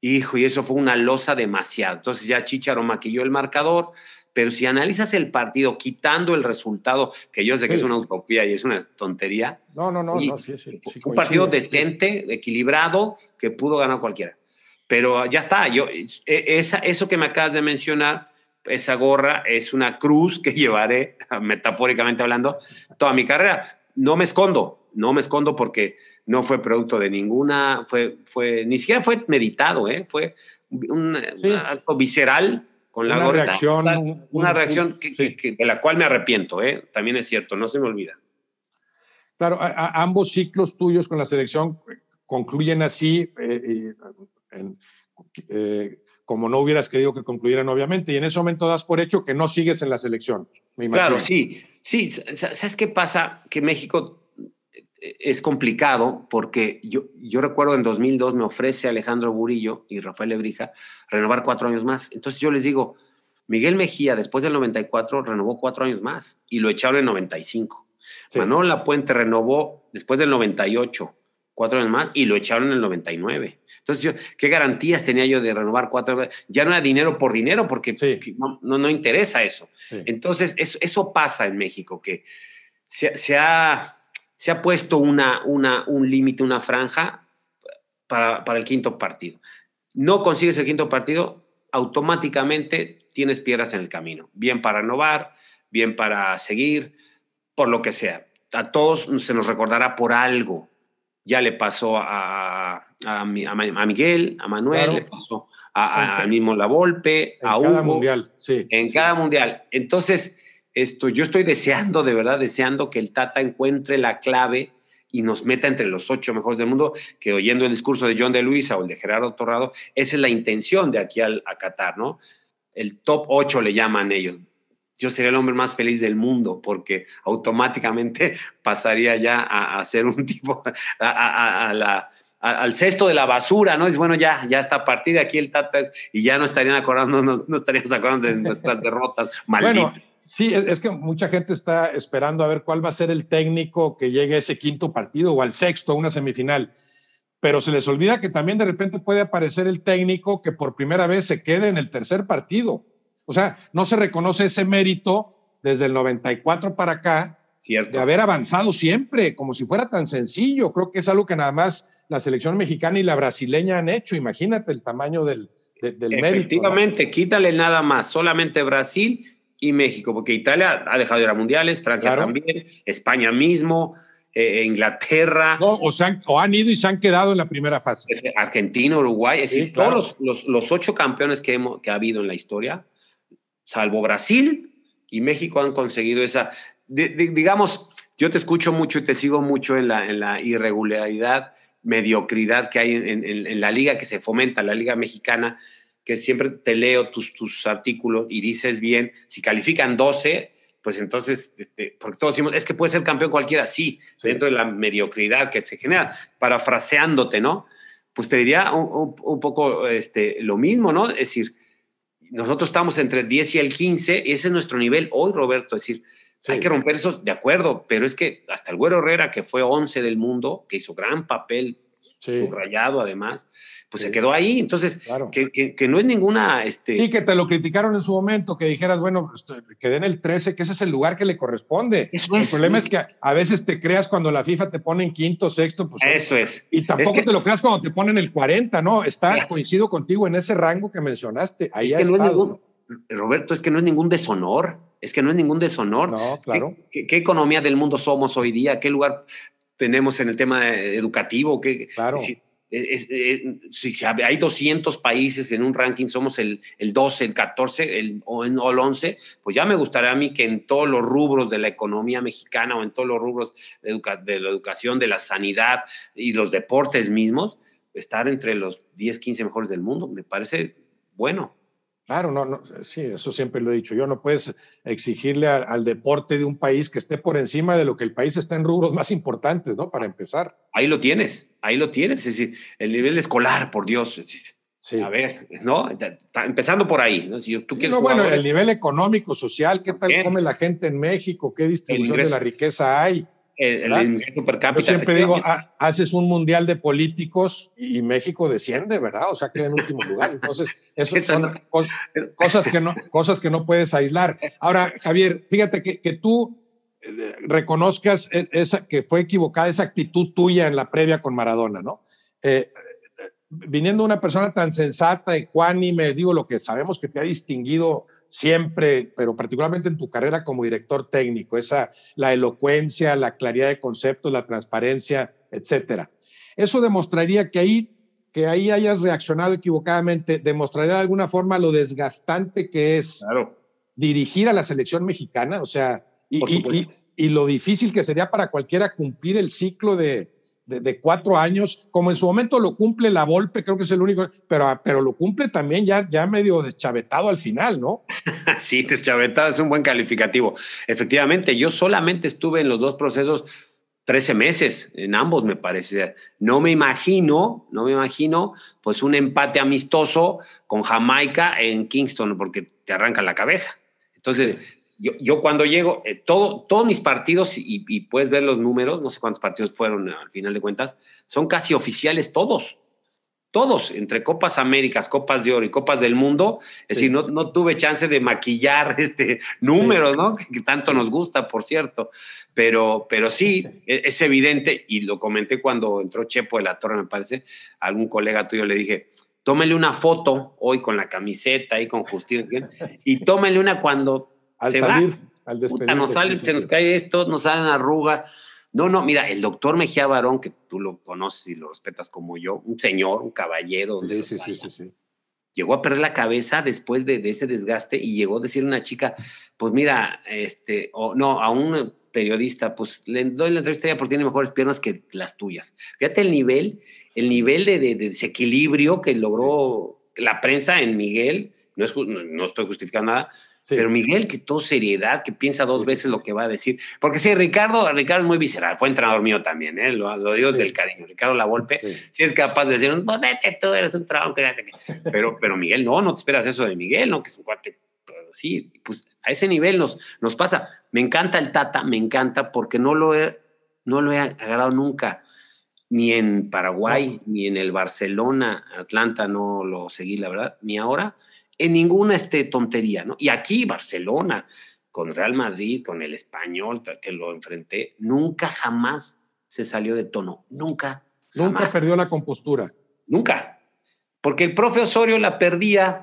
Hijo, y eso fue una losa demasiado. Entonces ya Chicharo maquilló el marcador, pero si analizas el partido quitando el resultado, que yo sé que es una utopía y es una tontería. No, no, no, sí, sí, Un partido decente, equilibrado, que pudo ganar cualquiera. Pero ya está, yo, e, eso que me acabas de mencionar, esa gorra es una cruz que llevaré, metafóricamente hablando, toda mi carrera. No me escondo, no me escondo porque no fue producto de ninguna, fue, fue ni siquiera fue meditado, ¿eh? fue un, un acto visceral con la una Reacción, una, reacción de la cual me arrepiento, ¿eh? también es cierto, no se me olvida. Claro, ambos ciclos tuyos con la selección concluyen así, eh, eh, como no hubieras querido que concluyeran, obviamente, y en ese momento das por hecho que no sigues en la selección. Claro, sí, sí, ¿sabes qué pasa? Que México es complicado porque yo, yo recuerdo en 2002 me ofrece Alejandro Burillo y Rafael Ebrija renovar cuatro años más. Entonces yo les digo, Miguel Mejía después del 94 renovó cuatro años más y lo echaron en 95. Sí. Manuel Lapuente renovó después del 98 cuatro años más y lo echaron en el 99. Entonces, yo, ¿qué garantías tenía yo de renovar cuatro? Ya no era dinero por dinero porque no, no, interesa eso. Entonces, eso, pasa en México, que se ha se ha puesto una, una, un límite, una franja para, el quinto partido. No consigues el quinto partido, automáticamente tienes piedras en el camino, bien para innovar, bien para seguir, por lo que sea. A todos se nos recordará por algo. Ya le pasó a, a, Miguel, a Manuel, le pasó a, a, mismo La Volpe, en a cada mundial, sí. En cada mundial. Entonces, esto, yo estoy deseando, de verdad, deseando que el Tata encuentre la clave y nos meta entre los ocho mejores del mundo, que oyendo el discurso de John de Luisa o el de Gerardo Torrado, esa es la intención de aquí al, a Qatar, ¿no? El top ocho le llaman ellos. Yo sería el hombre más feliz del mundo porque automáticamente pasaría ya a, ser un tipo, al cesto de la basura, ¿no? Es bueno, ya, ya está a partir de aquí el Tata y ya no estarían acordándonos, no estaríamos acordando de nuestras derrotas. Maldito. Sí, es que mucha gente está esperando a ver cuál va a ser el técnico que llegue a ese quinto partido o al sexto, una semifinal. Pero se les olvida que también de repente puede aparecer el técnico que por primera vez se quede en el tercer partido. O sea, no se reconoce ese mérito desde el 94 para acá de haber avanzado siempre, como si fuera tan sencillo. Creo que es algo que nada más la selección mexicana y la brasileña han hecho. Imagínate el tamaño del, mérito. Efectivamente, quítale nada más. Solamente Brasil y México, porque Italia ha dejado de ir a mundiales, Francia también, España mismo, eh, eh, Inglaterra. o, han, ido y se han quedado en la primera fase. Eh, Argentina, Uruguay, es decir, todos los, ocho campeones que, que ha habido en la historia, salvo Brasil y México, han conseguido esa. digamos, yo te escucho mucho y te sigo mucho en la, en la irregularidad, mediocridad que hay en la liga que se fomenta, la liga mexicana que siempre te leo tus, tus artículos y dices bien, si califican 12, pues entonces, este, porque todos decimos, es que puede ser campeón cualquiera, sí, dentro de la mediocridad que se genera, parafraseándote, ¿no? Pues te diría un, poco este, lo mismo, ¿no? Es decir, nosotros estamos entre el 10 y el 15, y ese es nuestro nivel hoy, Roberto, es decir, hay que romper eso, de acuerdo, pero es que hasta el Güero Herrera, que fue 11 del mundo, que hizo gran papel subrayado además, pues se quedó ahí. Entonces, que, no es ninguna... Este... Sí, que te lo criticaron en su momento, que dijeras, bueno, pues, quedé en el 13, que ese es el lugar que le corresponde. el problema es que a veces te creas cuando la FIFA te pone en quinto, sexto, pues... Eso es. Y tampoco te lo creas cuando te ponen el 40, ¿no? Está, coincido contigo en ese rango que mencionaste. Ahí es Roberto, es que no es ningún deshonor es que no es ningún deshonor. No, claro. qué, economía del mundo somos hoy día? ¿Qué lugar tenemos en el tema eh, educativo, que claro. si, eh, eh, hay 200 países en un ranking, somos el, el 12, el 14 el, o, en, el 11, pues ya me gustaría a mí que en todos los rubros de la economía mexicana o en todos los rubros de, de la educación, de la sanidad y los deportes mismos, estar entre los 10, 15 mejores del mundo. Me parece bueno. Claro, no, no, sí, eso siempre lo he dicho. Yo no puedes exigirle al deporte de un país que esté por encima de lo que el país está en rubros más importantes, ¿no? Para empezar. Ahí lo tienes, ahí lo tienes. Es decir, el nivel escolar, por Dios. Sí. A ver, ¿no? empezando por ahí, ¿no? Si tú quieres bueno, el nivel económico, social, qué tal come la gente en México, qué distribución de la riqueza hay. Yo siempre digo, haces un mundial de políticos y México desciende, ¿verdad? O sea, queda en último lugar. Entonces, esas son cosas, que no, cosas que no puedes aislar. Ahora, Javier, fíjate que, tú eh, reconozcas e, esa, que fue equivocada esa actitud tuya en la previa con Maradona, ¿no? Eh, eh, viniendo una persona tan sensata, ecuánime, digo lo que sabemos que te ha distinguido siempre, pero particularmente en tu carrera como director técnico, esa, la elocuencia, la claridad de conceptos, la transparencia, etcétera. Eso demostraría que ahí, que ahí hayas reaccionado equivocadamente, demostraría de alguna forma lo desgastante que es dirigir a la selección mexicana, o sea, y, lo difícil que sería para cualquiera cumplir el ciclo de, de, cuatro años, como en su momento lo cumple la Volpe, creo que es el único, pero, pero lo cumple también ya, ya medio deschavetado al final, ¿no? sí, deschavetado es un buen calificativo. Efectivamente, yo solamente estuve en los dos procesos 13 meses, en ambos me parece. No me imagino, no me imagino, pues un empate amistoso con Jamaica en Kingston, porque te arrancan la cabeza. Entonces, yo, cuando llego, eh, todo, todos mis partidos, y, puedes ver los números, no sé cuántos partidos fueron al final de cuentas, son casi oficiales todos. Todos, entre Copas Américas, Copas de Oro y Copas del Mundo. Es decir, no, no, tuve chance de maquillar este número, ¿no? Que tanto nos gusta, por cierto. Pero, pero sí, e, es evidente, y lo comenté cuando entró Chepo de la Torre, me parece, algún colega tuyo le dije, tómele una foto hoy con la camiseta y con Justin, y tómele una cuando al salir, al despedir. nos sale, nos cae esto, nos salen arruga No, no, mira, el doctor Mejía Barón, que tú lo conoces y lo respetas como yo, un señor, un caballero. Sí, sí, sí, sí, Llegó a perder la cabeza después de, ese desgaste y llegó a decir a una chica, pues mira, este, o no, a un periodista, pues le doy la entrevista ya porque tiene mejores piernas que las tuyas. Fíjate el nivel, el nivel de, desequilibrio que logró la prensa en Miguel, no estoy justificando nada, pero Miguel, que todo seriedad, que piensa dos veces lo que va a decir. Porque sí, Ricardo, Ricardo es muy visceral, fue entrenador mío también, ¿eh? lo, lo digo desde el cariño. Ricardo La golpe si es capaz de decir, vete, tú eres un trabajo, Pero, pero Miguel, no, no te esperas eso de Miguel, ¿no? Que es un cuate. Pues, sí, pues a ese nivel nos, nos pasa. Me encanta el Tata, me encanta porque no lo he, no lo he agarrado nunca, ni en Paraguay, ni en el Barcelona, Atlanta, no lo seguí, la verdad, ni ahora en ninguna este, tontería, ¿no? Y aquí Barcelona, con Real Madrid, con el español que lo enfrenté, nunca jamás se salió de tono, nunca. Nunca perdió la compostura. Nunca. Porque el profe Osorio la perdía,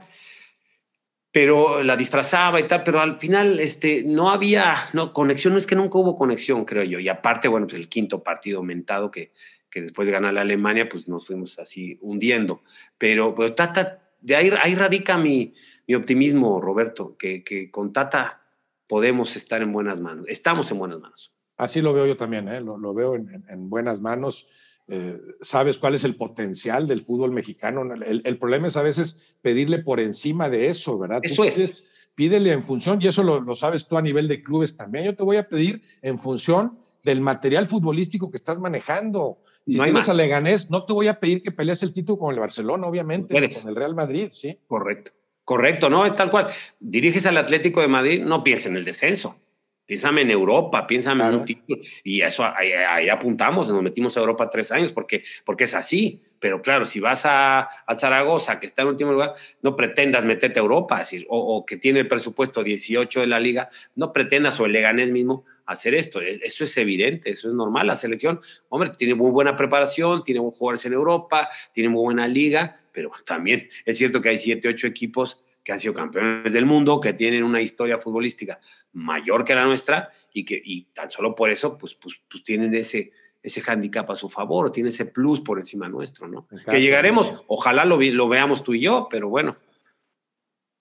pero la disfrazaba y tal, pero al final este, no había no, conexión, no es que nunca hubo conexión, creo yo. Y aparte, bueno, pues el quinto partido aumentado que, que después de ganar la Alemania, pues nos fuimos así hundiendo. Pero, pero Tata de ahí, ahí radica mi, mi optimismo, Roberto, que, que, con Tata podemos estar en buenas manos. Estamos en buenas manos. Así lo veo yo también, ¿eh? lo, lo, veo en, en buenas manos. Eh, sabes cuál es el potencial del fútbol mexicano. El, el, problema es a veces pedirle por encima de eso, ¿verdad? Eso Tú es. Pídele en función, y eso lo, lo, sabes tú a nivel de clubes también. Yo te voy a pedir en función del material futbolístico que estás manejando. Si no tienes a Leganés, no te voy a pedir que pelees el título con el Barcelona, obviamente, con el Real Madrid, sí. Correcto, correcto, no, es tal cual. Diriges al Atlético de Madrid, no piensa en el descenso. Piénsame en Europa, piénsame en un título. Y eso ahí, apuntamos, nos metimos a Europa tres años porque, porque es así. Pero claro, si vas a, Zaragoza, que está en último lugar, no pretendas meterte a Europa, o, o, que tiene el presupuesto 18 de la liga, no pretendas, o el Leganés mismo, hacer esto. E, eso es evidente, eso es normal. La selección, hombre, tiene muy buena preparación, tiene buenos jugadores en Europa, tiene muy buena liga, pero también es cierto que hay siete, ocho equipos que han sido campeones del mundo, que tienen una historia futbolística mayor que la nuestra y que y tan solo por eso pues, pues, pues tienen ese, ese hándicap a su favor, tiene ese plus por encima nuestro, ¿no? Que llegaremos, ojalá lo, lo veamos tú y yo, pero bueno,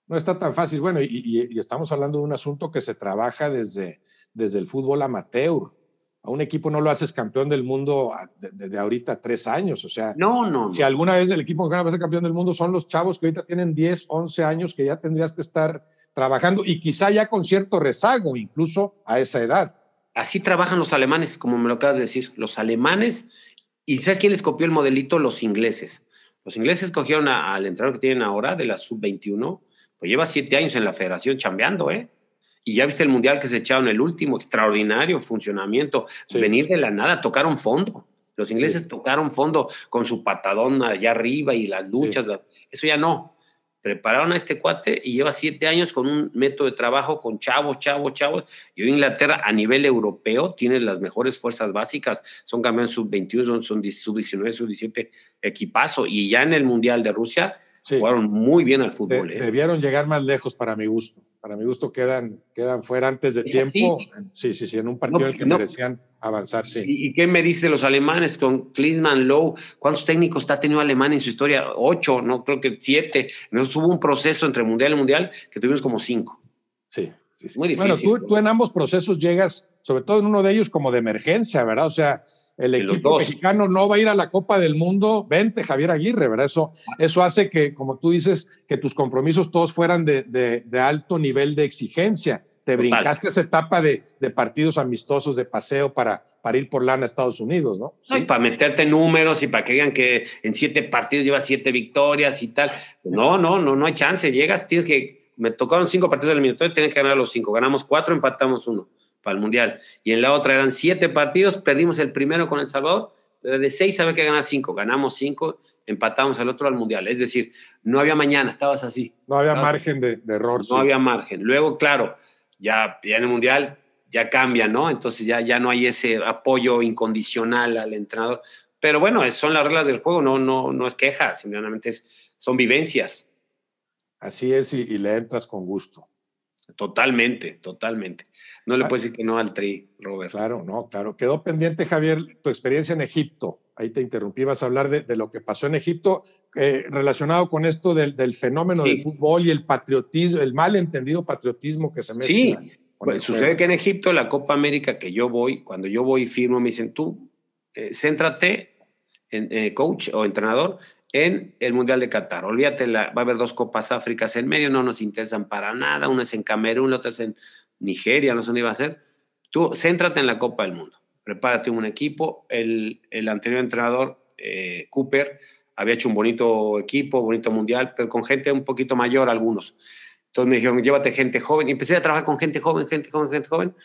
no está tan fácil. Bueno, y, estamos hablando de un asunto que se trabaja desde desde el fútbol amateur. A un equipo no lo haces campeón del mundo desde ah, de ahorita tres años, o sea. No, no, Si alguna vez el equipo que va a ser campeón del mundo son los chavos que ahorita tienen 10, 11 años que ya tendrías que estar trabajando y quizá ya con cierto rezago, incluso a esa edad. Así trabajan los alemanes, como me lo acabas de decir. Los alemanes, ¿y sabes quién les copió el modelito? Los ingleses. Los ingleses cogieron al entrenador que tienen ahora de la sub-21, pues lleva siete años en la federación chambeando, ¿eh? Y ya viste el mundial que se echaron el último, extraordinario funcionamiento. Venir de la nada, tocaron fondo. Los ingleses tocaron fondo con su patadón allá arriba y las luchas. Eso ya no. Prepararon a este cuate y lleva siete años con un método de trabajo con chavos, chavos, chavos. Y hoy Inglaterra a nivel europeo tiene las mejores fuerzas básicas. Son campeones sub-21, son sub-19, sub-17, equipazo. Y ya en el Mundial de Rusia Sí. Jugaron muy bien al fútbol. ¿eh? Debieron llegar más lejos para mi gusto. Para mi gusto quedan, quedan fuera antes de tiempo. Sí, sí, sí, en un partido en el que merecían avanzar, ¿Y, qué me dice los alemanes con Klinsmann, Lowe? ¿Cuántos técnicos ha tenido Alemania en su historia? Ocho, no creo que siete. Nos hubo un proceso entre mundial y mundial que tuvimos como cinco. Sí, sí, sí. Muy difícil. Bueno, tú en ambos procesos llegas, sobre todo en uno de ellos, como de emergencia, ¿verdad? O sea, el equipo mexicano no va a ir a la Copa del Mundo, vente Javier Aguirre, ¿verdad? Eso, eso hace que, como tú dices, que tus compromisos todos fueran de, alto nivel de exigencia. Te brincaste esa etapa de, partidos amistosos, de paseo para, ir por lana a Estados Unidos, ¿no? ¿Sí? para meterte números y para que digan que en siete partidos llevas siete victorias y tal. No, no, no, no hay chance. Llegas, tienes que... Me tocaron cinco partidos del minuto, y que ganar los cinco. Ganamos cuatro, empatamos uno para el Mundial. Y en la otra eran siete partidos, perdimos el primero con El Salvador, de seis había que ganar cinco, ganamos cinco, empatamos al otro al Mundial. Es decir, no había mañana, estabas así. No había margen de, error. No había margen. Luego, claro, ya, ya en el Mundial ya cambia, ¿no? Entonces ya, ya no hay ese apoyo incondicional al entrenador. Pero bueno, son las reglas del juego, no, no, no es queja, simplemente son vivencias. Así es, y le entras con gusto. Totalmente, totalmente. No le ah. puedes decir que no al tri, Robert. Claro, no, claro. Quedó pendiente, Javier, tu experiencia en Egipto. Ahí te interrumpí, vas a hablar de, lo que pasó en Egipto eh, relacionado con esto del, fenómeno del fútbol y el patriotismo, el malentendido patriotismo que se mezcla. Sí, pues, sucede que en Egipto, la Copa América que yo voy, cuando yo voy firmo, me dicen tú, eh, céntrate, en, eh, coach o entrenador, en el Mundial de Qatar. Olvídate, va a haber dos Copas Áfricas en medio, no nos interesan para nada, una es en Camerún, la otra es en Nigeria, no sé dónde iba a ser. Tú céntrate en la Copa del Mundo, prepárate un equipo. El, anterior entrenador, eh, Cooper, había hecho un bonito equipo, bonito mundial, pero con gente un poquito mayor algunos. Entonces me dijeron, llévate gente joven. Y empecé a trabajar con gente joven, gente joven, gente joven.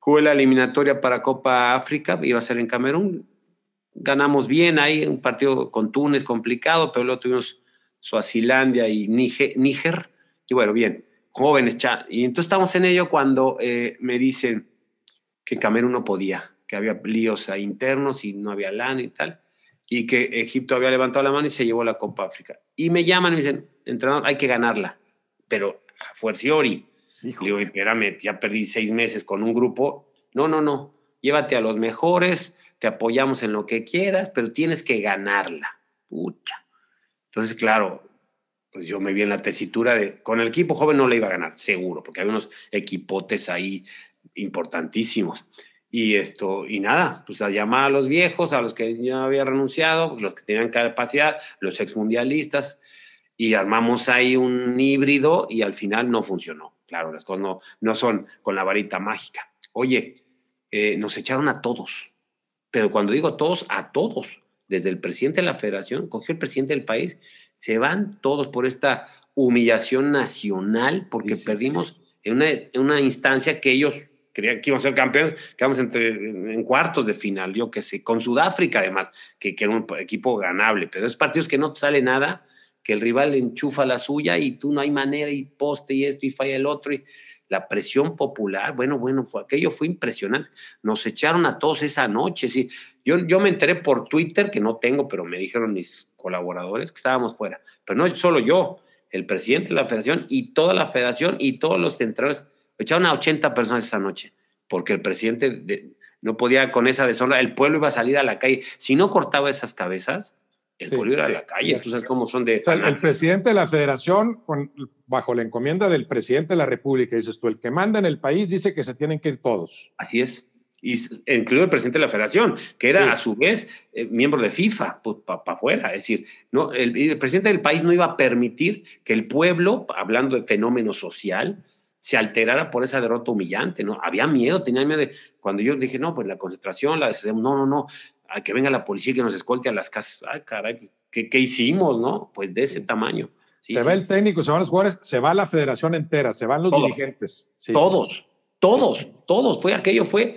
Jugué la eliminatoria para Copa África, iba a ser en Camerún. Ganamos bien ahí, un partido con Túnez complicado, pero luego tuvimos Suazilandia y Níger. Y bueno, bien jóvenes, cha. y entonces estamos en ello cuando eh, me dicen que Camerún no podía, que había líos internos y no había lana y tal, y que Egipto había levantado la mano y se llevó la Copa África. Y me llaman y me dicen, entrenador, hay que ganarla, pero a fuerciori. Y Digo, espérame, ya perdí seis meses con un grupo. No, no, no, llévate a los mejores, te apoyamos en lo que quieras, pero tienes que ganarla. Pucha. Entonces, claro, pues, yo me vi en la tesitura de, con el equipo joven no le iba a ganar, seguro, porque hay unos equipotes ahí importantísimos. Y esto, y nada, pues a llamar a los viejos, a los que ya había renunciado, los que tenían capacidad, los exmundialistas, y armamos ahí un híbrido y al final no funcionó. Claro, las cosas no, no son con la varita mágica. Oye, eh, nos echaron a todos, pero cuando digo todos, a todos, desde el presidente de la federación, cogió el presidente del país se van todos por esta humillación nacional porque perdimos En, una, en, una, instancia que ellos creían que iban a ser campeones, quedamos entre, en cuartos de final, yo qué sé, con Sudáfrica además, que, que era un equipo ganable, pero es partidos que no te sale nada, que el rival enchufa la suya y tú no hay manera y poste y esto y falla el otro y la presión popular, bueno, bueno, aquello fue impresionante. Nos echaron a todos esa noche, sí. Yo, yo me enteré por Twitter, que no tengo, pero me dijeron mis colaboradores que estábamos fuera. Pero no solo yo, el presidente de la federación y toda la federación y todos los centrales Echaron a 80 personas esa noche, porque el presidente no podía con esa deshonra, el pueblo iba a salir a la calle. Si no cortaba esas cabezas, el pueblo iba a la calle. entonces sabes cómo son de... O el presidente de la federación, bajo la encomienda del presidente de la República, dices tú, el que manda en el país dice que se tienen que ir todos. Así es y incluido el presidente de la federación, que era a su vez eh, miembro de FIFA, pues para afuera. Es decir, no, el, presidente del país no iba a permitir que el pueblo, hablando de fenómeno social, se alterara por esa derrota humillante, ¿no? Había miedo, tenía miedo de... Cuando yo dije, no, pues la concentración, la decisión, no, no, no, a que venga la policía y que nos escolte a las casas. Ay, ah, caray, ¿qué, hicimos, no? Pues de ese tamaño. se va el técnico, se van los jugadores, se va la federación entera, se van los dirigentes. todos, todos, todos. Fue aquello, fue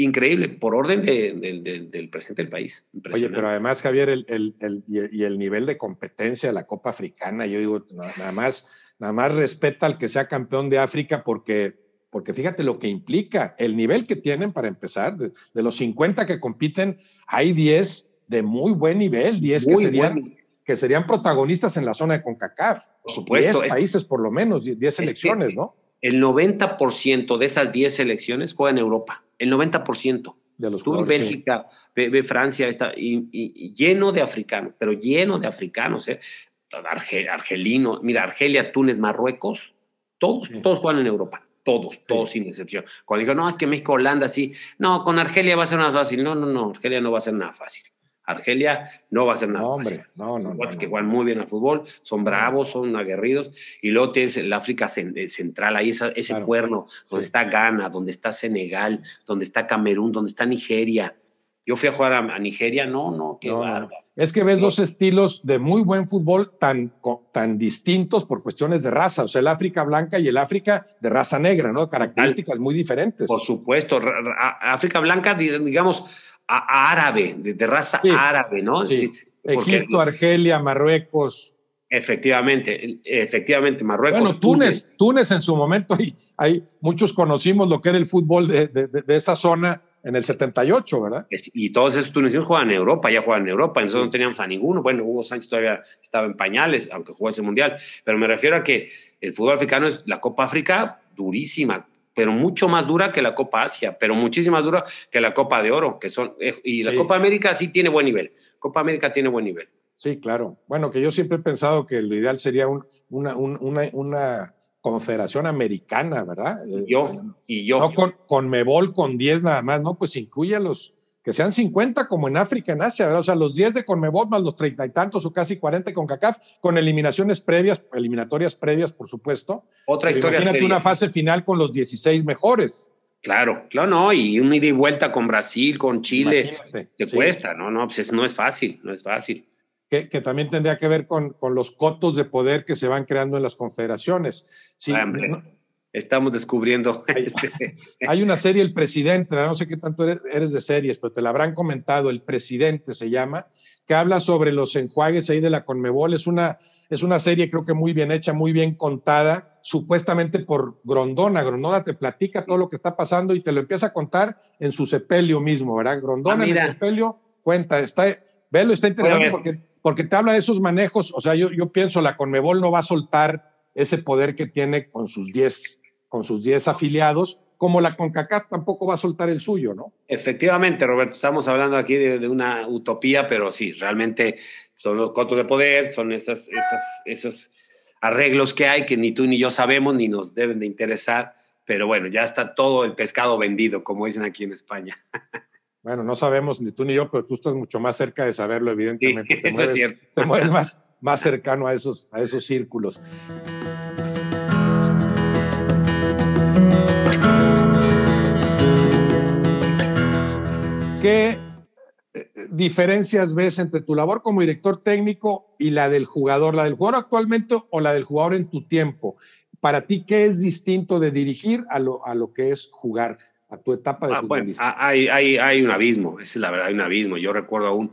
increíble, por orden del presidente del país. Oye, pero además, Javier, el, y el nivel de competencia de la Copa Africana, yo digo, nada más, nada más respeta al que sea campeón de África porque, porque fíjate lo que implica, el nivel que tienen para empezar, de, los 50 que compiten, hay 10 de muy buen nivel, 10 que serían... que serían protagonistas en la zona de CONCACAF. 10 países por lo menos, 10 selecciones, ¿no? El 90% de esas 10 selecciones juegan en Europa el 90%. De los Tú en Bélgica, Francia, está, y, lleno de africanos, pero lleno de africanos, ¿eh? argelino, mira, Argelia, Túnez, Marruecos, todos, todos juegan en Europa, todos, todos sin excepción. Cuando digo, no, es que México, Holanda, sí, no, con Argelia va a ser nada fácil, no, no, no, Argelia no va a ser nada fácil. Argelia no va a ser nada. No, hombre, no, no. que juegan muy bien al fútbol, son bravos, son aguerridos. Y luego tienes el África eh, Central, ahí ese cuerno, donde está Ghana, donde está Senegal, donde está Camerún, donde está Nigeria. Yo fui a jugar a, Nigeria, no, no, qué no, Es que ves dos estilos de muy buen fútbol tan, tan distintos por cuestiones de raza, o sea, el África blanca y el África de raza negra, ¿no? Características muy diferentes. Por supuesto, África blanca, digamos, árabe, de, raza árabe, ¿no? Egipto, Argelia, Marruecos. Efectivamente, efectivamente, Marruecos. Bueno, Túnez, Túnez, en su momento, y hay muchos conocimos lo que era el fútbol de, esa zona en el 78, ¿verdad? Y todos esos tunecinos juegan en Europa, ya juegan en Europa, nosotros no teníamos a ninguno. Bueno, Hugo Sánchez todavía estaba en pañales, aunque jugó ese mundial, pero me refiero a que el fútbol africano es la Copa África durísima, pero mucho más dura que la Copa Asia, pero muchísimo más dura que la Copa de Oro, que son eh, y la Copa América sí tiene buen nivel. Copa América tiene buen nivel. Sí, claro. Bueno, que yo siempre he pensado que lo ideal sería una, una, confederación americana, ¿verdad? Eh, yo, y yo. No, con, con Mebol, con 10 nada más, no, pues incluye a los, que sean 50 como en África, en Asia, o sea, los 10 de Conmebol más los treinta y tantos o casi 40 con CACAF, con eliminaciones previas, eliminatorias previas, por supuesto. Otra historia. Imagínate una fase final con los 16 mejores. Claro, claro, no, y un ida y vuelta con Brasil, con Chile, imagínate, te cuesta, no, no, pues no es fácil, no es fácil. Que, también tendría que ver con, con, los cotos de poder que se van creando en las confederaciones. Sí, estamos descubriendo. Este hay, una serie, El Presidente, no sé qué tanto eres, de series, pero te la habrán comentado, El Presidente se llama, que habla sobre los enjuagues ahí de la Conmebol. Es una, es una serie creo que muy bien hecha, muy bien contada, supuestamente por Grondona. Grondona te platica todo lo que está pasando y te lo empieza a contar en su sepelio mismo, ¿verdad? Grondona en el ah, sepelio cuenta, está, velo, está interesante porque, porque te habla de esos manejos. O sea, yo, yo pienso, la Conmebol no va a soltar ese poder que tiene con sus 10 con sus afiliados, como la CONCACAF tampoco va a soltar el suyo, ¿no? Efectivamente, Roberto, estamos hablando aquí de, una utopía, pero sí, realmente son los cotos de poder, son esas, esas, esos arreglos que hay que ni tú ni yo sabemos ni nos deben de interesar, pero bueno, ya está todo el pescado vendido, como dicen aquí en España. Bueno, no sabemos ni tú ni yo, pero tú estás mucho más cerca de saberlo, evidentemente. Sí, te, te, mueves, más, más cercano a esos, a esos círculos. ¿Qué eh, diferencias ves entre tu labor como director técnico y la del jugador, la del jugador actualmente o la del jugador en tu tiempo? Para ti, ¿qué es distinto de dirigir a lo, que es jugar, a tu etapa de ah, futbolista? Ah, hay, hay, hay un abismo, esa es la verdad, hay un abismo. Yo recuerdo aún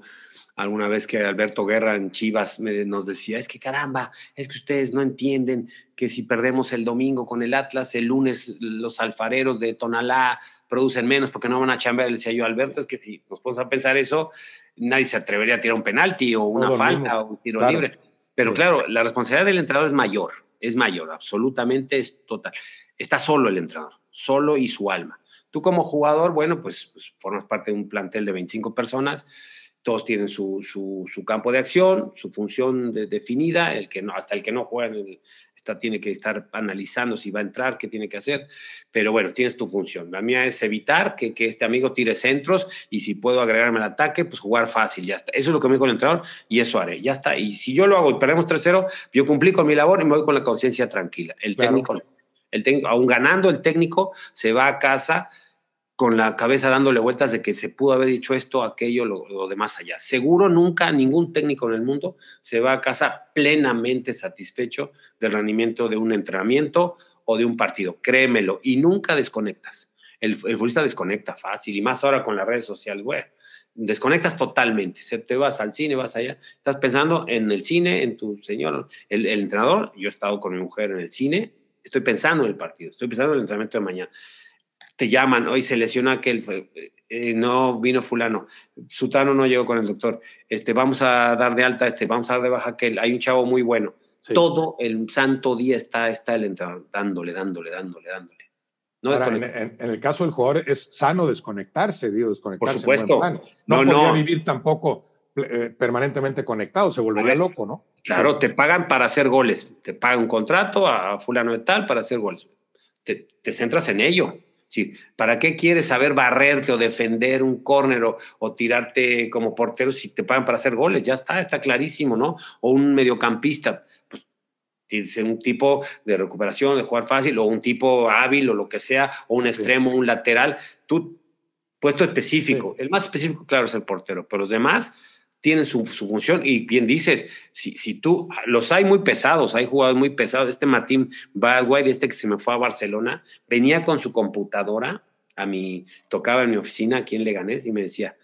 alguna vez que Alberto Guerra en Chivas nos decía, es que caramba, es que ustedes no entienden que si perdemos el domingo con el Atlas, el lunes los alfareros de Tonalá producen menos porque no van a chambear. decía yo, Alberto, es que si nos ponemos a pensar eso, nadie se atrevería a tirar un penalti o una falta o un tiro libre. Pero claro, la responsabilidad del entrenador es mayor, es mayor, absolutamente es total. Está solo el entrenador, solo y su alma. Tú como jugador, bueno, pues, pues formas parte de un plantel de 25 personas todos tienen su, su, campo de acción, su función definida, el que no, hasta el que no juega está, tiene que estar analizando si va a entrar, qué tiene que hacer, pero bueno, tienes tu función. La mía es evitar que, este amigo tire centros y si puedo agregarme al ataque, pues jugar fácil, ya está. Eso es lo que me dijo el entrenador y eso haré, ya está. Y si yo lo hago y perdemos 3-0, yo cumplí con mi labor y me voy con la conciencia tranquila. El técnico el técnico, aún ganando el técnico, se va a casa con la cabeza dándole vueltas de que se pudo haber dicho esto, aquello, lo, demás de más allá. Seguro nunca ningún técnico en el mundo se va a casa plenamente satisfecho del rendimiento de un entrenamiento o de un partido, créemelo, y nunca desconectas. El, futbolista desconecta fácil, y más ahora con la red social, web Desconectas totalmente, se, te vas al cine, vas allá, estás pensando en el cine, en tu señor, el, el entrenador, yo he estado con mi mujer en el cine, estoy pensando en el partido, estoy pensando en el entrenamiento de mañana te llaman, hoy se lesiona aquel, eh, no vino fulano, sutano no llegó con el doctor, este, vamos a dar de alta este, vamos a dar de baja aquel, hay un chavo muy bueno. Todo el santo día está, está el dándole, dándole, dándole, dándole. No en, el caso del jugador es sano desconectarse, digo, desconectarse. Por supuesto. no, no podría vivir tampoco eh, permanentemente conectado, se volvería loco, ¿no? Claro, te pagan para hacer goles, te pagan un contrato a fulano de tal para hacer goles. Te, te centras en ello. Sí. ¿Para qué quieres saber barrerte o defender un córner o, tirarte como portero si te pagan para hacer goles? Ya está, está clarísimo, ¿no? O un mediocampista, pues un tipo de recuperación, de jugar fácil, o un tipo hábil o lo que sea, o un extremo, un lateral, tú puesto específico. El más específico, claro, es el portero, pero los demás tienen su, función y bien dices, si, si tú, los hay muy pesados, hay jugadores muy pesados, este Matín Bradway, este que se me fue a Barcelona, venía con su computadora a mí, tocaba en mi oficina quién le gané? y me decía,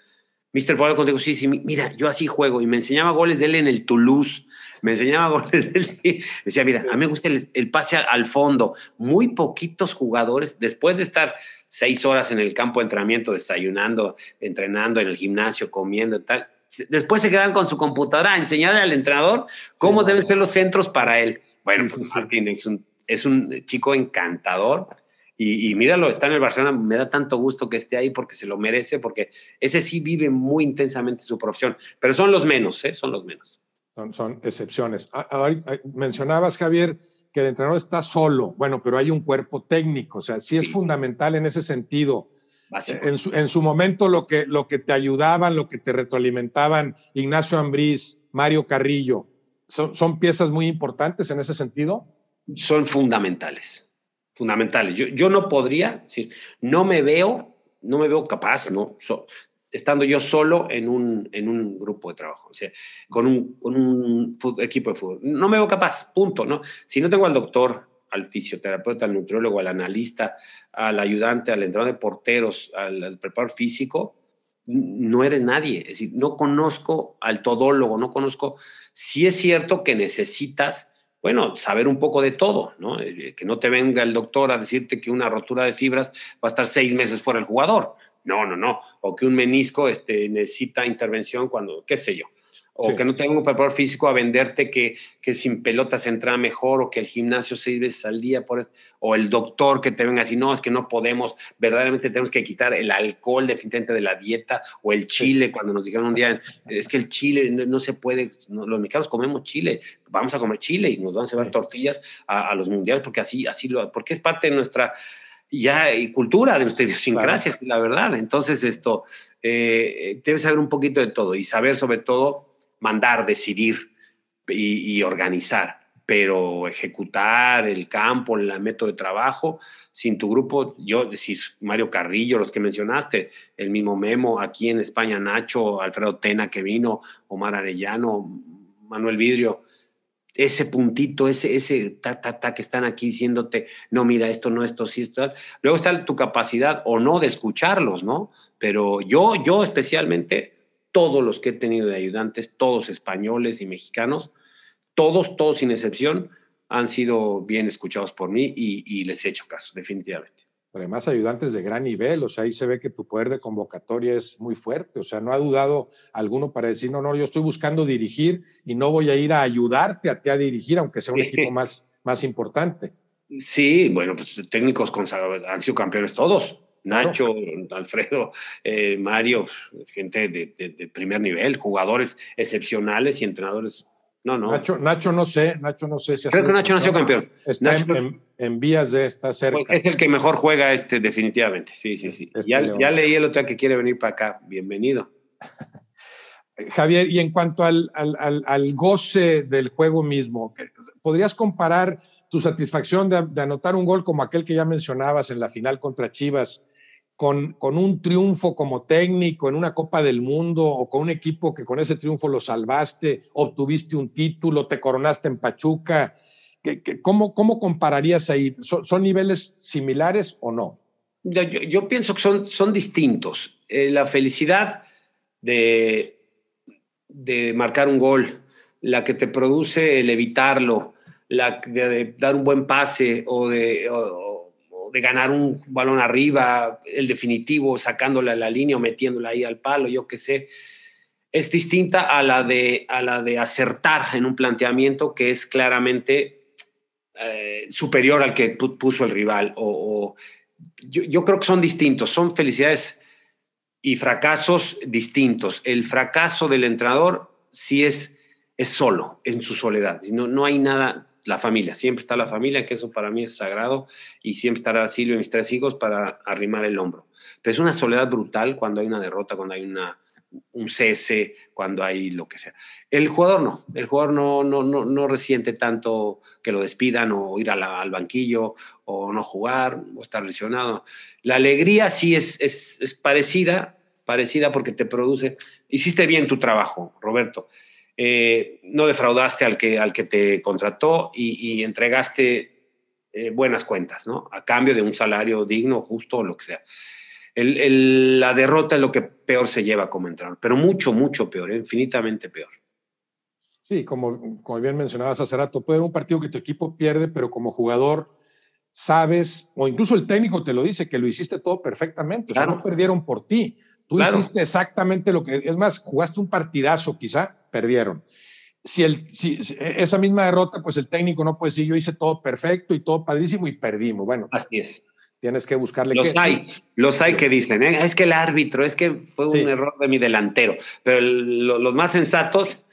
Mr. Pablo contigo? Sí, sí, mira, yo así juego. Y me enseñaba goles de él en el Toulouse. Me enseñaba goles de él. decía, mira, a mí me gusta el, el, pase al fondo. Muy poquitos jugadores, después de estar seis horas en el campo de entrenamiento, desayunando, entrenando en el gimnasio, comiendo y tal, después se quedan con su computadora a enseñarle al entrenador cómo deben ser los centros para él. Bueno, pues es un, chico encantador. Y, míralo, está en el Barcelona, me da tanto gusto que esté ahí porque se lo merece, porque ese sí vive muy intensamente su profesión, pero son los menos, ¿eh? son los menos. Son, excepciones. Ahora ah, mencionabas, Javier, que el entrenador está solo, bueno, pero hay un cuerpo técnico, o sea, sí es fundamental en ese sentido en su, momento lo que, te ayudaban, lo que te retroalimentaban Ignacio Ambriz, Mario Carrillo, son, piezas muy importantes en ese sentido. Son fundamentales, fundamentales. Yo, no podría, decir, no me veo, no me veo capaz, no, estando yo solo en un, grupo de trabajo, con un, equipo de fútbol. No me veo capaz, punto. ¿no? Si no tengo al doctor, al fisioterapeuta, al nutriólogo, al analista, al ayudante, al entrenador de porteros, al, preparador físico, no eres nadie. Es decir, no conozco al todólogo, no conozco. Si sí es cierto que necesitas, bueno, saber un poco de todo, ¿no? Eh, que no te venga el doctor a decirte que una rotura de fibras va a estar seis meses fuera el jugador. No, no, no. O que un menisco este, necesita intervención cuando, qué sé yo o que no tenga un preparador físico a venderte que, que sin pelotas entra mejor o que el gimnasio seis veces al día, por o el doctor que te venga así, no, es que no podemos, verdaderamente tenemos que quitar el alcohol definitivamente de la dieta o el chile, cuando nos dijeron un día, es que el chile no, se puede, los mexicanos comemos chile, vamos a comer chile y nos van a llevar tortillas a, los mundiales porque así, así lo, porque es parte de nuestra ya eh, cultura de nuestra idiosincrasia, la verdad. Entonces esto, eh, eh, debe saber un poquito de todo y saber sobre todo mandar, decidir y, organizar, pero ejecutar el campo, el método de trabajo, sin tu grupo, yo, si Mario Carrillo, los que mencionaste, el mismo Memo, aquí en España, Nacho, Alfredo Tena que vino, Omar Arellano, Manuel Vidrio, ese puntito, ese, ese ta, ta, ta que están aquí diciéndote, no, mira, esto no, esto sí, esto. Luego está tu capacidad o no de escucharlos, ¿no? Pero yo, yo especialmente todos los que he tenido de ayudantes, todos españoles y mexicanos, todos, todos sin excepción, han sido bien escuchados por mí y, les he hecho caso, definitivamente. además, ayudantes de gran nivel, o sea, ahí se ve que tu poder de convocatoria es muy fuerte, o sea, no ha dudado alguno para decir, no, no, yo estoy buscando dirigir y no voy a ir a ayudarte a ti a dirigir, aunque sea un equipo más, más importante. Sí, bueno, pues técnicos han sido campeones todos. Nacho, Alfredo, eh, Mario, gente de, primer nivel, jugadores excepcionales y entrenadores. No, no. Nacho, Nacho no sé, Nacho no sé si Creo que Nacho no ha sido campeón. Nacho, en, vías de, estar cerca. Pues es el que mejor juega este, definitivamente. Sí, sí, sí. Este ya, leí el otro que quiere venir para acá. Bienvenido. Javier, y en cuanto al, goce del juego mismo, ¿podrías comparar tu satisfacción de, anotar un gol como aquel que ya mencionabas en la final contra Chivas con, con, un triunfo como técnico en una Copa del Mundo o con un equipo que con ese triunfo lo salvaste, obtuviste un título, te coronaste en Pachuca. cómo, cómo, compararías ahí? ¿Son, niveles similares o no? Yo, pienso que son, son distintos. Eh, la felicidad de, de marcar un gol, la que te produce el evitarlo, la de, dar un buen pase o de, o, de ganar un balón arriba, el definitivo, sacándole a la línea o metiéndola ahí al palo, yo qué sé, es distinta a la de, a la de acertar en un planteamiento que es claramente eh, superior al que puso el rival. O, yo, creo que son distintos, son felicidades y fracasos distintos. El fracaso del entrenador sí es, es solo, en su soledad. No, no hay nada la familia, siempre está la familia, que eso para mí es sagrado, y siempre estará Silvio y mis tres hijos para arrimar el hombro. Pero es una soledad brutal cuando hay una derrota, cuando hay una, un cese, cuando hay lo que sea. El jugador no, el jugador no, no, no, no resiente tanto que lo despidan o ir al banquillo o no jugar o estar lesionado. La alegría sí es, es, es parecida, parecida porque te produce, hiciste bien tu trabajo, Roberto eh, no defraudaste al que, al que te contrató y, entregaste eh, buenas cuentas, ¿no? A cambio de un salario digno, justo o lo que sea. la derrota es lo que peor se lleva como entrenador, pero mucho, mucho peor, ¿eh? infinitamente peor. Sí, como, como bien mencionabas hace rato, puede haber un partido que tu equipo pierde, pero como jugador sabes, o incluso el técnico te lo dice, que lo hiciste todo perfectamente, o no perdieron por ti. Tú hiciste exactamente lo que, es más, jugaste un partidazo quizá, perdieron. Si, el, e, esa misma derrota, pues el técnico no puede decir, yo hice todo perfecto y todo padrísimo y perdimos. Bueno, así es. Tienes que buscarle. Los hay, los hay que dicen, ¿eh? es que el árbitro, es que fue un error de mi delantero, pero los más sensatos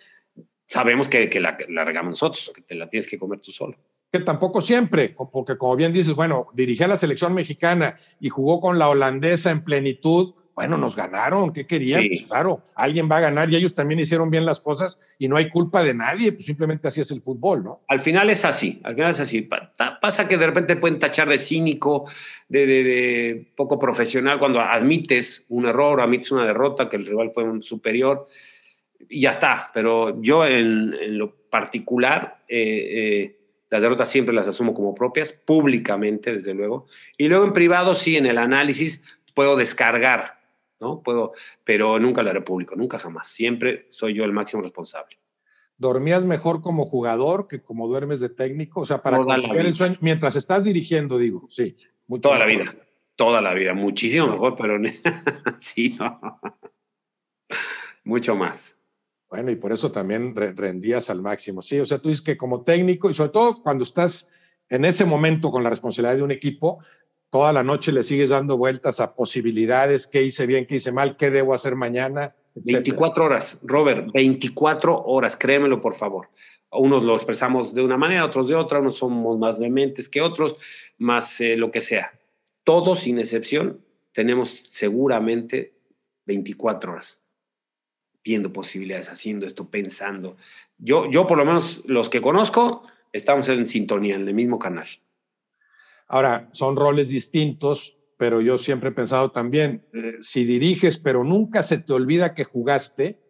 sabemos que, la, regamos nosotros, que te la tienes que comer tú solo que tampoco siempre, porque como bien dices, bueno, a la selección mexicana y jugó con la holandesa en plenitud, bueno, nos ganaron, ¿qué querían? Pues claro, alguien va a ganar y ellos también hicieron bien las cosas y no hay culpa de nadie, pues simplemente así es el fútbol, ¿no? Al final es así, al final es así. Pasa que de repente pueden tachar de cínico, de, poco profesional, cuando admites un error, admites una derrota, que el rival fue un superior, y ya está. Pero yo en, lo particular, eh, eh, las derrotas siempre las asumo como propias, públicamente, desde luego. Y luego en privado, sí, en el análisis puedo descargar ¿no? Puedo, pero nunca lo haré público, nunca jamás. Siempre soy yo el máximo responsable. ¿Dormías mejor como jugador que como duermes de técnico? O sea, para conseguir el sueño, mientras estás dirigiendo, digo, sí. Toda la vida, toda la vida, muchísimo mejor, pero sí, no. mucho más. Bueno, y por eso también rendías al máximo. Sí, o sea, tú dices que como técnico, y sobre todo cuando estás en ese momento con la responsabilidad de un equipo, toda la noche le sigues dando vueltas a posibilidades, qué hice bien, qué hice mal, qué debo hacer mañana. Etcétera. 24 horas, Robert, 24 horas, créemelo por favor. Unos lo expresamos de una manera, otros de otra, unos somos más vehementes que otros, más eh, lo que sea. Todos, sin excepción, tenemos seguramente 24 horas viendo posibilidades, haciendo esto, pensando. Yo, yo por lo menos los que conozco, estamos en sintonía, en el mismo canal. Ahora, son roles distintos, pero yo siempre he pensado también, eh, si diriges, pero nunca se te olvida que jugaste,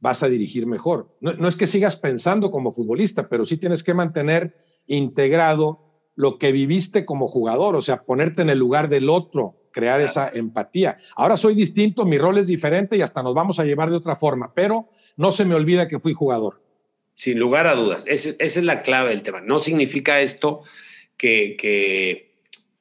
vas a dirigir mejor. No, es que sigas pensando como futbolista, pero sí tienes que mantener integrado lo que viviste como jugador, o sea, ponerte en el lugar del otro, crear esa empatía. Ahora soy distinto, mi rol es diferente y hasta nos vamos a llevar de otra forma, pero no se me olvida que fui jugador. Sin lugar a dudas, esa es la clave del tema. No significa esto que, que,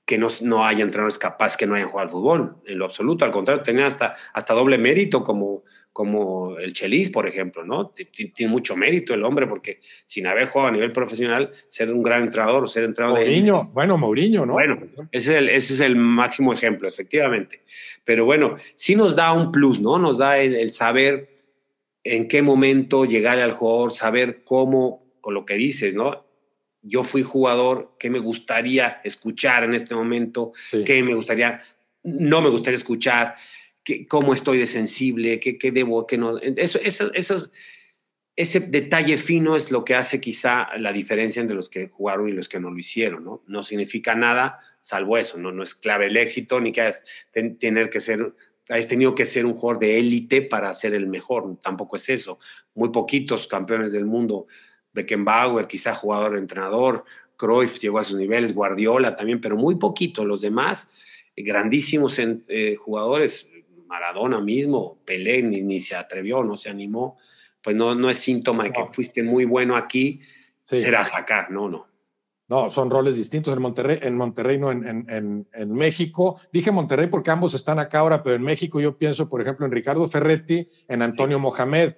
que no, no haya entrenadores capaz que no hayan jugado al fútbol, en lo absoluto. Al contrario, tenía hasta, hasta doble mérito como, como el Chelis, por ejemplo, ¿no? Tiene mucho mérito el hombre porque sin haber jugado a nivel profesional, ser un gran entrenador, ser entrenador Mourinho, de bueno, Mourinho, ¿no? Bueno, ese es, el, ese es el máximo ejemplo, efectivamente. Pero bueno, sí nos da un plus, ¿no? Nos da el, el saber en qué momento llegar al jugador, saber cómo, con lo que dices, ¿no? yo fui jugador, qué me gustaría escuchar en este momento, qué me gustaría, no me gustaría escuchar, qué, cómo estoy de sensible, qué, qué debo, qué no. Eso, ese detalle fino es lo que hace quizá la diferencia entre los que jugaron y los que no lo hicieron, ¿no? No significa nada salvo eso, ¿no? No es clave el éxito ni que hayas, tener que ser, has tenido que ser un jugador de élite para ser el mejor, tampoco es eso. Muy poquitos campeones del mundo Beckenbauer, quizá jugador, entrenador, Cruyff llegó a sus niveles, Guardiola también, pero muy poquito. Los demás, grandísimos eh, jugadores, Maradona mismo, Pelé ni, se atrevió, no se animó, pues no, no es síntoma de que fuiste muy bueno aquí, Será sacar, no, no. No, son roles distintos en Monterrey, en Monterrey no en, en, en, México. Dije Monterrey porque ambos están acá ahora, pero en México yo pienso, por ejemplo, en Ricardo Ferretti, en Antonio Mohamed,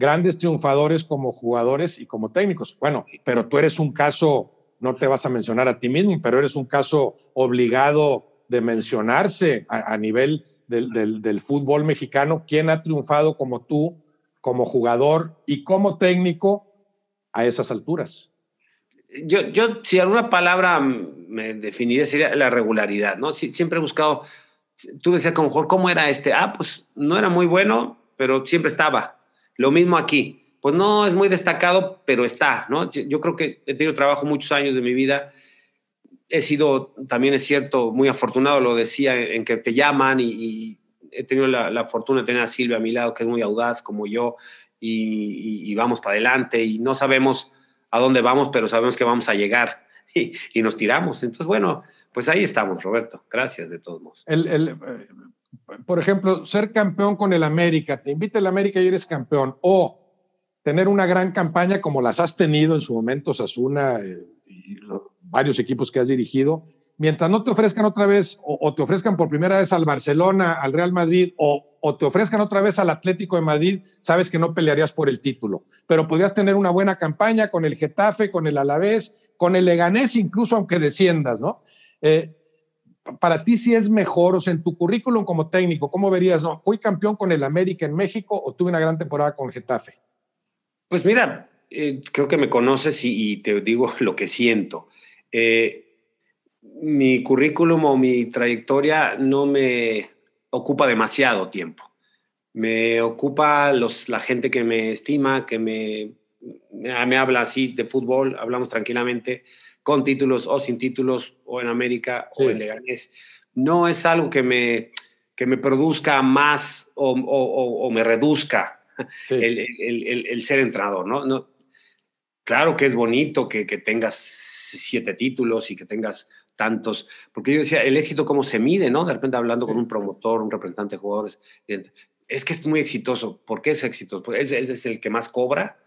grandes triunfadores como jugadores y como técnicos. Bueno, pero tú eres un caso, no te vas a mencionar a ti mismo, pero eres un caso obligado de mencionarse a, nivel del, fútbol mexicano, quién ha triunfado como tú, como jugador y como técnico a esas alturas. Yo, si alguna palabra me definiría sería la regularidad, ¿no? siempre he buscado, tú decías como, ¿cómo era este? Ah, pues no era muy bueno, pero siempre estaba lo mismo aquí. Pues no es muy destacado, pero está, ¿no? Yo creo que he tenido trabajo muchos años de mi vida. He sido, también es cierto, muy afortunado, lo decía, en que te llaman y, he tenido la, fortuna de tener a Silvia a mi lado, que es muy audaz como yo, y, vamos para adelante y no sabemos a dónde vamos, pero sabemos que vamos a llegar y, nos tiramos. Entonces, bueno, pues ahí estamos, Roberto. Gracias de todos modos. el, por ejemplo, ser campeón con el América, te invita el América y eres campeón, o tener una gran campaña como las has tenido en su momento, Sasuna eh, y varios equipos que has dirigido, mientras no te ofrezcan otra vez o, te ofrezcan por primera vez al Barcelona, al Real Madrid o, te ofrezcan otra vez al Atlético de Madrid, sabes que no pelearías por el título, pero podrías tener una buena campaña con el Getafe, con el Alavés, con el Leganés, incluso aunque desciendas, ¿no? Eh, para ti si es mejor, o sea, en tu currículum como técnico, ¿cómo verías? No, fui campeón con el América en México o tuve una gran temporada con Getafe. Pues mira, eh, creo que me conoces y, te digo lo que siento. Eh, mi currículum o mi trayectoria no me ocupa demasiado tiempo. Me ocupa la gente que me estima, que me, me habla así de fútbol, hablamos tranquilamente con títulos o sin títulos, o en América o en Leganés. No es algo que me, que me produzca más o, me reduzca el, ser entrenador, ¿no? no claro que es bonito que, tengas siete títulos y que tengas tantos, porque yo decía, el éxito cómo se mide, ¿no? De repente hablando con un promotor, un representante de jugadores, es que es muy exitoso, ¿por qué es exitoso? porque es, el que más cobra,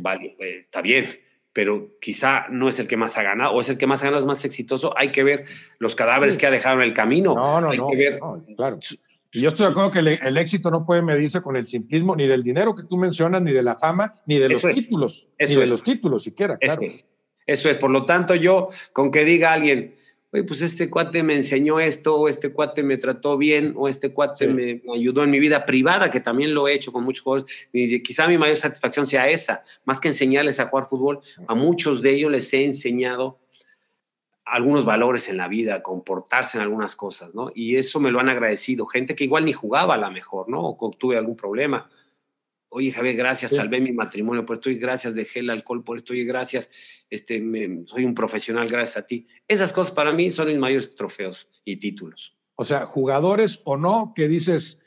vale, eh, está bien, pero quizá no es el que más ha ganado, o es el que más ha ganado, es más exitoso. Hay que ver los cadáveres que ha dejado en el camino. No, no, no, que ver. claro. Yo estoy de acuerdo que el, éxito no puede medirse con el simplismo ni del dinero que tú mencionas, ni de la fama, ni de los títulos, ni de los títulos siquiera, Eso claro. Es. Eso es, por lo tanto yo, con que diga alguien, oye, pues este cuate me enseñó esto, o este cuate me trató bien, o este cuate me, ayudó en mi vida privada, que también lo he hecho con muchos jugadores. Y quizá mi mayor satisfacción sea esa, más que enseñarles a jugar fútbol, a muchos de ellos les he enseñado algunos valores en la vida, comportarse en algunas cosas, ¿no? Y eso me lo han agradecido, gente que igual ni jugaba a la mejor, ¿no? O tuve algún problema oye Javier, gracias, salvé mi matrimonio por esto, y gracias, dejé el alcohol por esto, y gracias, este, soy un profesional gracias a ti. Esas cosas para mí son mis mayores trofeos y títulos. O sea, jugadores o no, que dices,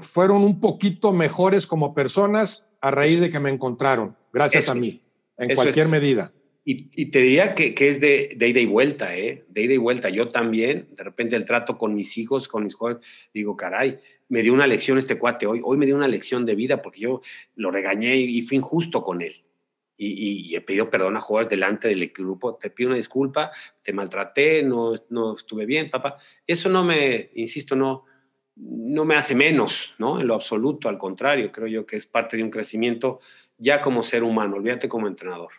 fueron un poquito mejores como personas a raíz de que me encontraron, gracias a mí, en cualquier medida. Y, te diría que, es de, ida y vuelta, ¿eh? De ida y vuelta. Yo también, de repente el trato con mis hijos, con mis jóvenes, digo, caray, me dio una lección este cuate hoy, hoy me dio una lección de vida porque yo lo regañé y fui injusto con él. Y, he pedido perdón a jugar delante del grupo, te pido una disculpa, te maltraté, no, no estuve bien, papá. Eso no me, insisto, no, no me hace menos, ¿no? En lo absoluto, al contrario, creo yo que es parte de un crecimiento ya como ser humano, olvídate como entrenador.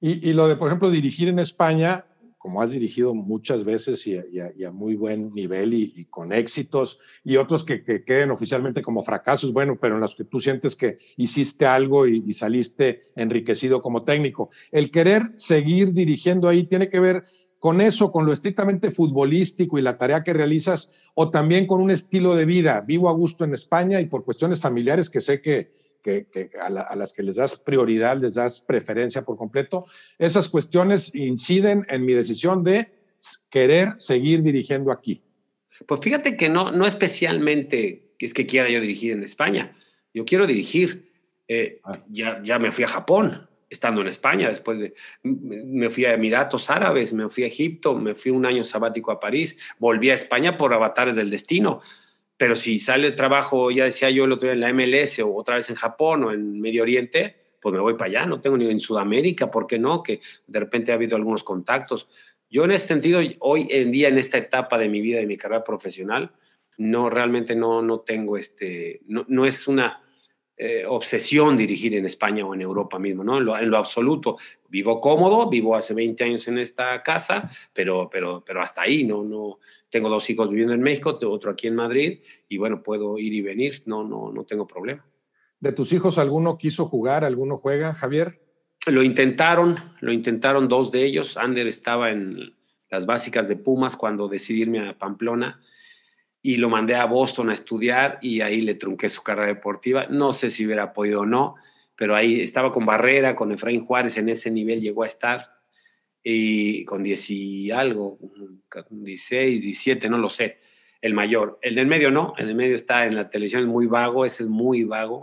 Y, y lo de, por ejemplo, dirigir en España, como has dirigido muchas veces y, a, muy buen nivel y, con éxitos, y otros que, que, queden oficialmente como fracasos, bueno, pero en los que tú sientes que hiciste algo y, saliste enriquecido como técnico. El querer seguir dirigiendo ahí tiene que ver con eso, con lo estrictamente futbolístico y la tarea que realizas, o también con un estilo de vida. Vivo a gusto en España y por cuestiones familiares que sé que, a, las que les das prioridad, les das preferencia por completo. Esas cuestiones inciden en mi decisión de querer seguir dirigiendo aquí. Pues fíjate que no, no especialmente es que quiera yo dirigir en España. Yo quiero dirigir. Eh, ah. ya, ya me fui a Japón, estando en España, después de, me fui a Emiratos Árabes, me fui a Egipto, me fui un año sabático a París, volví a España por avatares del destino. Pero si sale el trabajo, ya decía yo el otro día en la MLS o otra vez en Japón o en Medio Oriente, pues me voy para allá, no tengo ni en Sudamérica, ¿por qué no? Que de repente ha habido algunos contactos. Yo en este sentido, hoy en día, en esta etapa de mi vida, de mi carrera profesional, no, realmente no, no tengo este, no, no es una eh, obsesión dirigir en España o en Europa mismo, ¿no? En lo, en lo, absoluto. Vivo cómodo, vivo hace 20 años en esta casa, pero, pero, pero hasta ahí, ¿no? no tengo dos hijos viviendo en México, otro aquí en Madrid, y bueno, puedo ir y venir, no, no, no tengo problema. ¿De tus hijos alguno quiso jugar, alguno juega, Javier? Lo intentaron, lo intentaron dos de ellos. Ander estaba en las básicas de Pumas cuando decidí irme a Pamplona y lo mandé a Boston a estudiar y ahí le trunqué su carrera deportiva. No sé si hubiera podido o no, pero ahí estaba con Barrera, con Efraín Juárez, en ese nivel llegó a estar y con 10 y algo, 16, 17, no lo sé, el mayor. El del medio no, el del medio está en la televisión, es muy vago, ese es muy vago.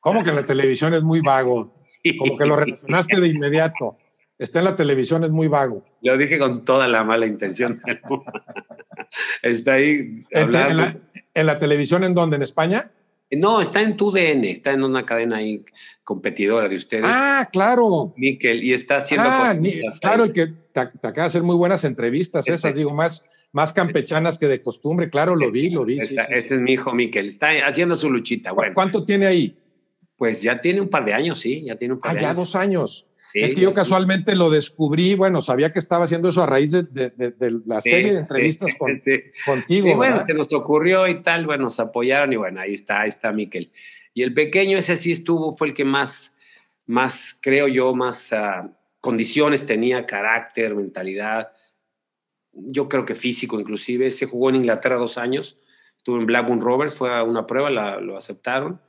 ¿Cómo que la televisión es muy vago? Como que lo relacionaste de inmediato. Está en la televisión, es muy vago. Lo dije con toda la mala intención. está ahí. En, la, ¿En la televisión en dónde? ¿En España? No, está en tu DN, está en una cadena ahí competidora de ustedes. Ah, claro. Miquel, y está haciendo. Ah, claro, que te, te, acaba de hacer muy buenas entrevistas, este esas, digo, más, más campechanas que de costumbre. Claro, lo vi, lo vi. Este, es mi hijo Miquel, está haciendo su luchita. Bueno. ¿Cuánto tiene ahí? Pues ya tiene un par de años, sí, ya tiene un par ah, ya dos años es que yo casualmente lo descubrí, bueno, sabía que estaba haciendo eso a raíz de, la serie de entrevistas contigo. Y bueno, se nos ocurrió y tal, bueno, nos apoyaron y bueno, ahí está, ahí está Miquel. Y el pequeño ese sí estuvo, fue el que más, más creo yo, más ah, condiciones tenía, carácter, mentalidad, yo creo que físico inclusive. Se jugó en Inglaterra dos años, estuvo en Blackburn Rovers, fue a una prueba, lo aceptaron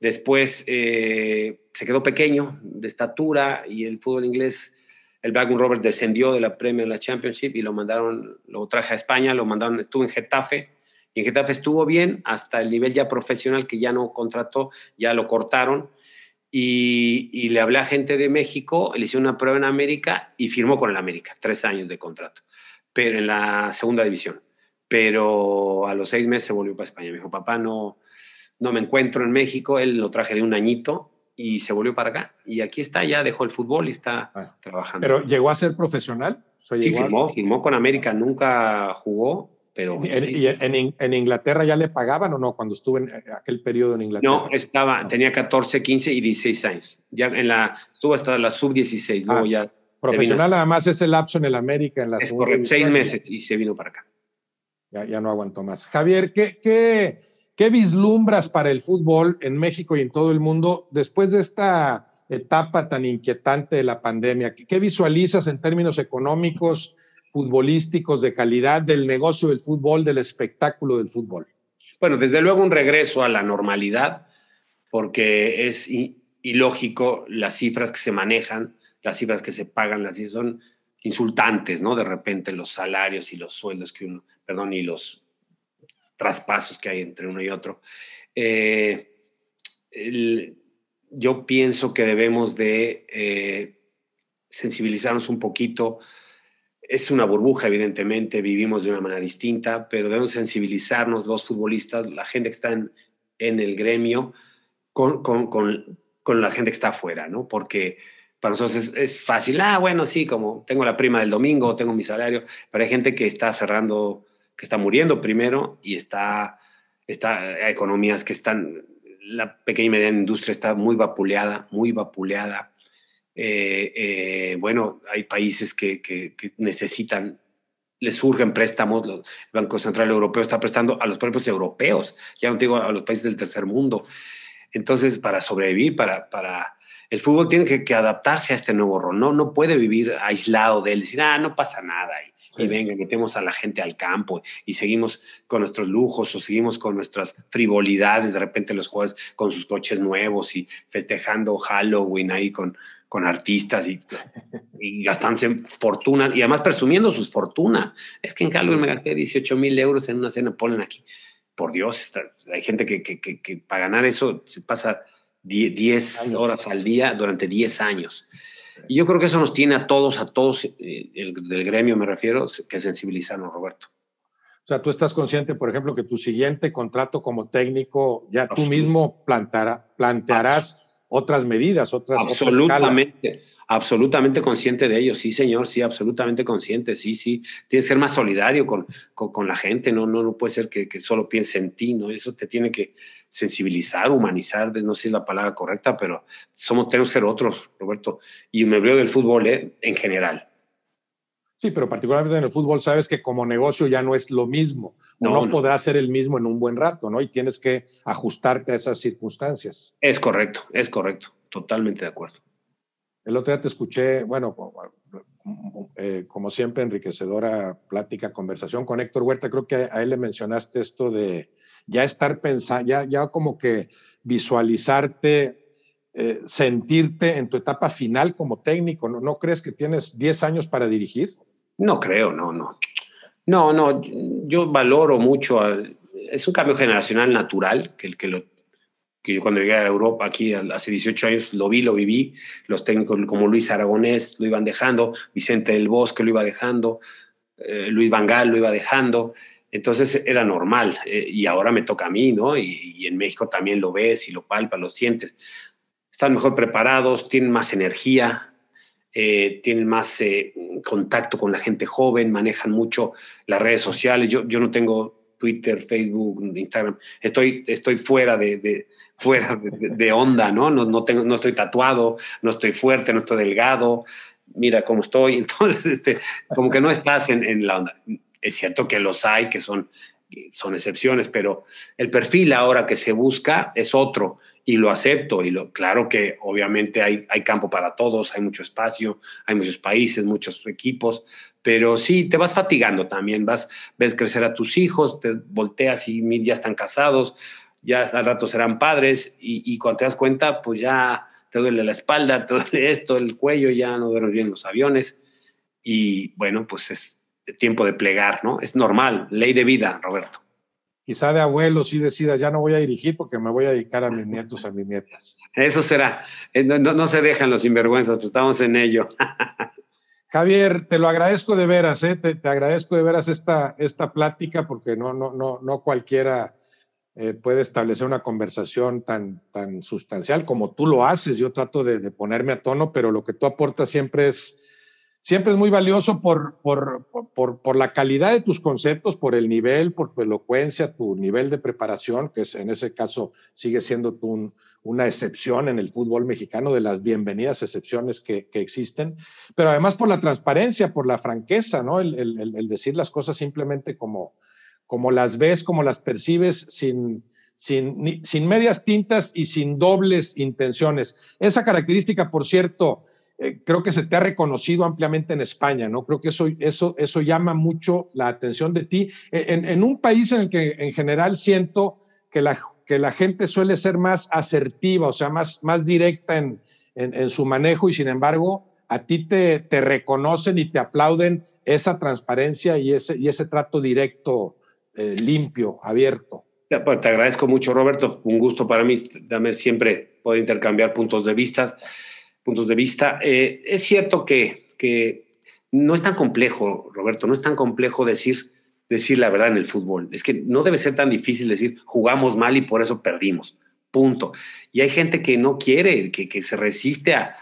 Después eh, se quedó pequeño de estatura y el fútbol inglés, el Blackburn Rovers descendió de la Premier league la Championship y lo mandaron, lo traje a España, lo mandaron, estuvo en Getafe. Y en Getafe estuvo bien hasta el nivel ya profesional que ya no contrató, ya lo cortaron. Y, le hablé a gente de México, le hice una prueba en América y firmó con el América, tres años de contrato, pero en la segunda división. Pero a los seis meses se volvió para España. Me dijo, papá, no, no me encuentro en México, él lo traje de un añito y se volvió para acá. Y aquí está, ya dejó el fútbol y está ah. trabajando. ¿Pero llegó a ser profesional? sí, firmó, firmó con América, nunca jugó, pero... ¿Y, en, Inglaterra ya le pagaban o no cuando estuve en eh, aquel periodo en Inglaterra? No, estaba, ah. tenía 14, 15 y 16 años. Ya en la, estuvo hasta la sub-16, ah. Profesional además es el lapso en el América, en la... Es correcto, seis meses y se vino para acá. Ya, no aguantó más. Javier, ¿qué, qué ¿Qué vislumbras para el fútbol en México y en todo el mundo después de esta etapa tan inquietante de la pandemia? ¿Qué, visualizas en términos económicos, futbolísticos, de calidad del negocio del fútbol, del espectáculo del fútbol? Bueno, desde luego un regreso a la normalidad, porque es ilógico las cifras que se manejan, las cifras que se pagan, las cifras son insultantes, ¿no? De repente los salarios y los sueldos que uno, perdón, y los traspasos que hay entre uno y otro. Eh, yo pienso que debemos de eh, sensibilizarnos un poquito. Es una burbuja, evidentemente, vivimos de una manera distinta, pero debemos sensibilizarnos los futbolistas, la gente que está en, el gremio, con, la gente que está afuera, ¿no? Porque para nosotros es, es, fácil, ah, bueno, sí, como tengo la prima del domingo, tengo mi salario, pero hay gente que está cerrando que está muriendo primero y está, está economías que están, la pequeña y mediana industria está muy vapuleada, muy vapuleada. Eh, eh, bueno, hay países que, necesitan, les surgen préstamos, el Banco Central Europeo está prestando a los propios europeos, ya no digo a los países del tercer mundo. Entonces, para sobrevivir, para, para el fútbol tiene que, adaptarse a este nuevo rol, ¿no? no puede vivir aislado de él, decir, ah, no pasa nada, y venga, metemos a la gente al campo y seguimos con nuestros lujos o seguimos con nuestras frivolidades, de repente los jueves con sus coches nuevos y festejando Halloween ahí con, con artistas y, gastándose fortunas y además presumiendo sus fortunas. Es que en Halloween me gasté 18 mil euros en una cena, ponen aquí. Por Dios, hay gente que, que, que, para ganar eso pasa 10 horas al día durante 10 años. Y yo creo que eso nos tiene a todos, a todos, eh, del gremio me refiero, que sensibilizarnos, Roberto. O sea, tú estás consciente, por ejemplo, que tu siguiente contrato como técnico, ya tú mismo plantearás otras medidas, otras... Absolutamente. Absolutamente consciente de ello, sí señor, sí, absolutamente consciente, sí, sí. Tienes que ser más solidario con, la gente, no, no, no puede ser que, que solo piense en ti, ¿no? Eso te tiene que, sensibilizar, humanizar, no sé si es la palabra correcta, pero somos, tenemos que ser otros, Roberto. Y me veo del fútbol ¿eh? en general. Sí, pero particularmente en el fútbol sabes que como negocio ya no es lo mismo. No, podrá ser el mismo en un buen rato, ¿no? Y tienes que ajustarte a esas circunstancias. Es correcto, es correcto. Totalmente de acuerdo. El otro día te escuché, bueno, eh, como siempre, enriquecedora plática, conversación con Héctor Huerta. Creo que a él le mencionaste esto de ya estar pensando, ya, ya como que visualizarte, eh, sentirte en tu etapa final como técnico, ¿no, ¿no crees que tienes 10 años para dirigir? No creo, no, no. No, no, yo valoro mucho, es un cambio generacional natural, que, el que, yo cuando llegué a Europa, aquí hace 18 años, lo vi, lo viví, los técnicos como Luis Aragonés lo iban dejando, Vicente del Bosque lo iba dejando, eh, Luis Vangal lo iba dejando, entonces era normal eh, y ahora me toca a mí, ¿no? Y, en México también lo ves y lo palpas, lo sientes. Están mejor preparados, tienen más energía, eh, tienen más eh, contacto con la gente joven, manejan mucho las redes sociales. Yo, yo no tengo Twitter, Facebook, Instagram. Estoy, estoy fuera de, fuera onda, ¿no? No, no, tengo, no estoy tatuado, no estoy fuerte, no estoy delgado. Mira cómo estoy. Entonces, este, como que no estás en, en la onda es cierto que los hay, que son, son excepciones, pero el perfil ahora que se busca es otro y lo acepto. Y lo, claro que obviamente hay, hay campo para todos, hay mucho espacio, hay muchos países, muchos equipos, pero sí, te vas fatigando también, vas, ves crecer a tus hijos, te volteas y ya están casados, ya al rato serán padres y, cuando te das cuenta, pues ya te duele la espalda, te duele esto, el cuello, ya no duelen bien los aviones. Y bueno, pues es, tiempo de plegar, ¿no? Es normal, ley de vida, Roberto. Quizá de abuelo sí decidas, ya no voy a dirigir porque me voy a dedicar a mis nietos, a mis nietas. Eso será. Eh, no, se dejan los sinvergüenzas, pues estamos en ello. Javier, te lo agradezco de veras, ¿eh? te, te, agradezco de veras esta, esta plática porque no, no, no, no cualquiera eh, puede establecer una conversación tan, tan sustancial como tú lo haces. Yo trato de, de ponerme a tono, pero lo que tú aportas siempre es, siempre es muy valioso por, por, la calidad de tus conceptos, por el nivel, por tu elocuencia, tu nivel de preparación, que en ese caso sigue siendo tú una excepción en el fútbol mexicano, de las bienvenidas excepciones que, existen, pero además por la transparencia, por la franqueza, ¿no? El, decir las cosas simplemente como, como las ves, como las percibes, sin, sin, sin medias tintas y sin dobles intenciones. Esa característica, por cierto, eh, creo que se te ha reconocido ampliamente en España, ¿no? Creo que eso, eso, eso llama mucho la atención de ti. E-, en, un país en el que en general siento que la, que la gente suele ser más asertiva, o sea, más, más directa en, en, su manejo y sin embargo a ti te, te, reconocen y te aplauden esa transparencia y ese, y ese trato directo, eh, limpio, abierto. Pues, te agradezco mucho, Roberto. Un gusto para mí también siempre poder intercambiar puntos de vista puntos de vista. Eh, es cierto que, que, no es tan complejo, Roberto, no es tan complejo decir, decir la verdad en el fútbol. Es que no debe ser tan difícil decir jugamos mal y por eso perdimos. Punto. Y hay gente que no quiere, que se resiste a,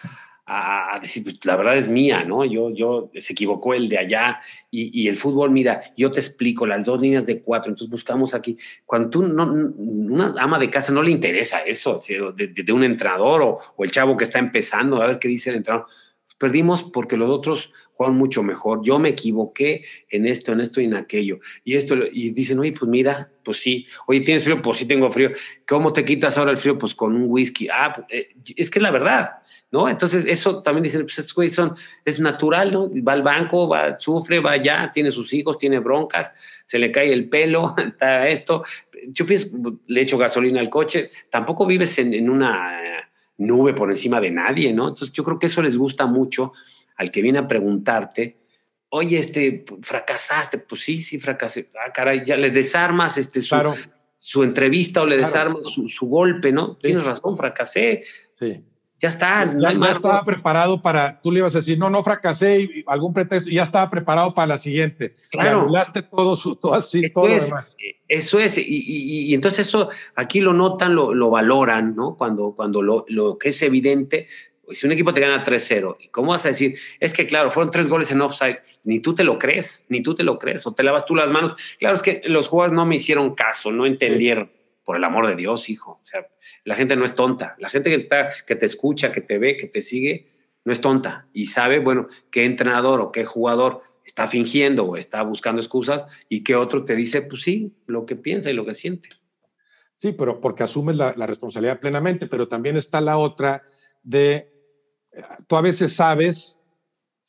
a, decir, pues, la verdad es mía, ¿no? Yo, yo, se equivocó el de allá y, el fútbol, mira, yo te explico, las dos líneas de cuatro, entonces buscamos aquí. Cuando tú, no, una ama de casa no le interesa eso, de, un entrenador o, el chavo que está empezando, a ver qué dice el entrenador. Perdimos porque los otros juegan mucho mejor. Yo me equivoqué en esto, en esto y en aquello. Y esto, y dicen, oye, pues mira, pues sí. Oye, ¿tienes frío? Pues sí tengo frío. ¿Cómo te quitas ahora el frío? Pues con un whisky. Ah, pues, eh, es que es la verdad ¿no? Entonces, eso también dicen, pues es natural, ¿no? Va al banco, va, sufre, va allá, tiene sus hijos, tiene broncas, se le cae el pelo, está esto. Yo pienso, le echo gasolina al coche, tampoco vives en, una nube por encima de nadie, ¿no? Entonces, yo creo que eso les gusta mucho al que viene a preguntarte, oye, este, fracasaste, pues sí, sí, fracasé, ah, caray, ya le desarmas este, su, su entrevista o le desarmas su, golpe, ¿no? Tienes razón, fracasé. Sí ya está. Ya, estaba preparado para, tú le ibas a decir, no, no fracasé, algún pretexto, y ya estaba preparado para la siguiente. Claro. Le todo, su, todo, así, eso todo es, lo demás. Eh, eso es, y, entonces eso aquí lo notan, lo, valoran, ¿no? Cuando, cuando lo, lo, que es evidente, pues, si un equipo te gana 3-0, cómo vas a decir? Es que, claro, fueron tres goles en offside, ni tú te lo crees, ni tú te lo crees, o te lavas tú las manos. Claro, es que los jugadores no me hicieron caso, no entendieron por el amor de Dios, hijo. O sea, la gente no es tonta. La gente que, está, que te escucha, que te ve, que te sigue, no es tonta y sabe, bueno, qué entrenador o qué jugador está fingiendo o está buscando excusas y qué otro te dice, pues sí, lo que piensa y lo que siente. Sí, pero porque asumes la, la responsabilidad plenamente, pero también está la otra de, eh, tú a veces sabes,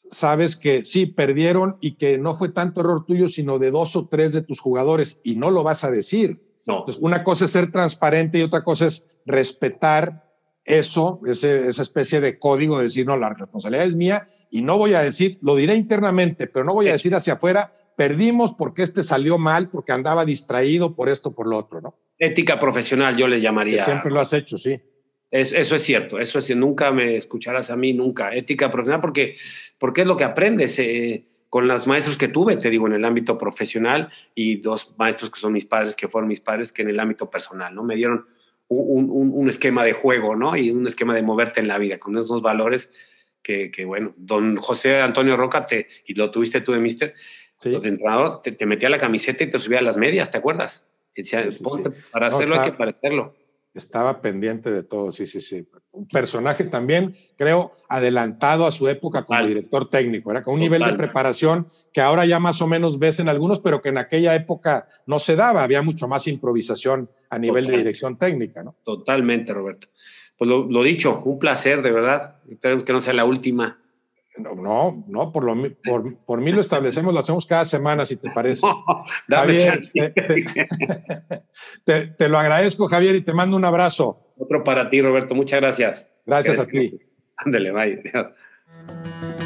sabes que sí, perdieron y que no fue tanto error tuyo, sino de dos o tres de tus jugadores y no lo vas a decir. Entonces, una cosa es ser transparente y otra cosa es respetar eso, esa especie de código de decir, no, la responsabilidad es mía y no voy a decir, lo diré internamente, pero no voy a decir hacia afuera, perdimos porque este salió mal, porque andaba distraído por esto, por lo otro, ¿no? Ética profesional, yo le llamaría. siempre lo has hecho, sí. eso es cierto, eso es Nunca me escucharás a mí, nunca. Ética profesional, porque, porque es lo que aprendes. Eh, con los maestros que tuve, te digo, en el ámbito profesional y dos maestros que son mis padres, que fueron mis padres, que en el ámbito personal, ¿no? Me dieron un, esquema de juego, ¿no? Y un esquema de moverte en la vida, con esos valores que, que bueno, don José Antonio Roca, te, y lo tuviste tú de mister, te, metía la camiseta y te subía a las medias, ¿te acuerdas? para hacerlo hay que parecerlo estaba pendiente de todo, sí, sí, sí. Un personaje también, creo, adelantado a su época como director técnico, era con un nivel de preparación que ahora ya más o menos ves en algunos, pero que en aquella época no se daba, había mucho más improvisación a nivel de dirección técnica, ¿no? Totalmente, Roberto. Pues lo, lo dicho, un placer, de verdad. Espero que no sea la última. No, no, por, por, mí lo establecemos, lo hacemos cada semana, si te parece. te, lo agradezco, Javier, y te mando un abrazo. Otro para ti, Roberto. Muchas gracias. Gracias, a ti. Ándale, bye.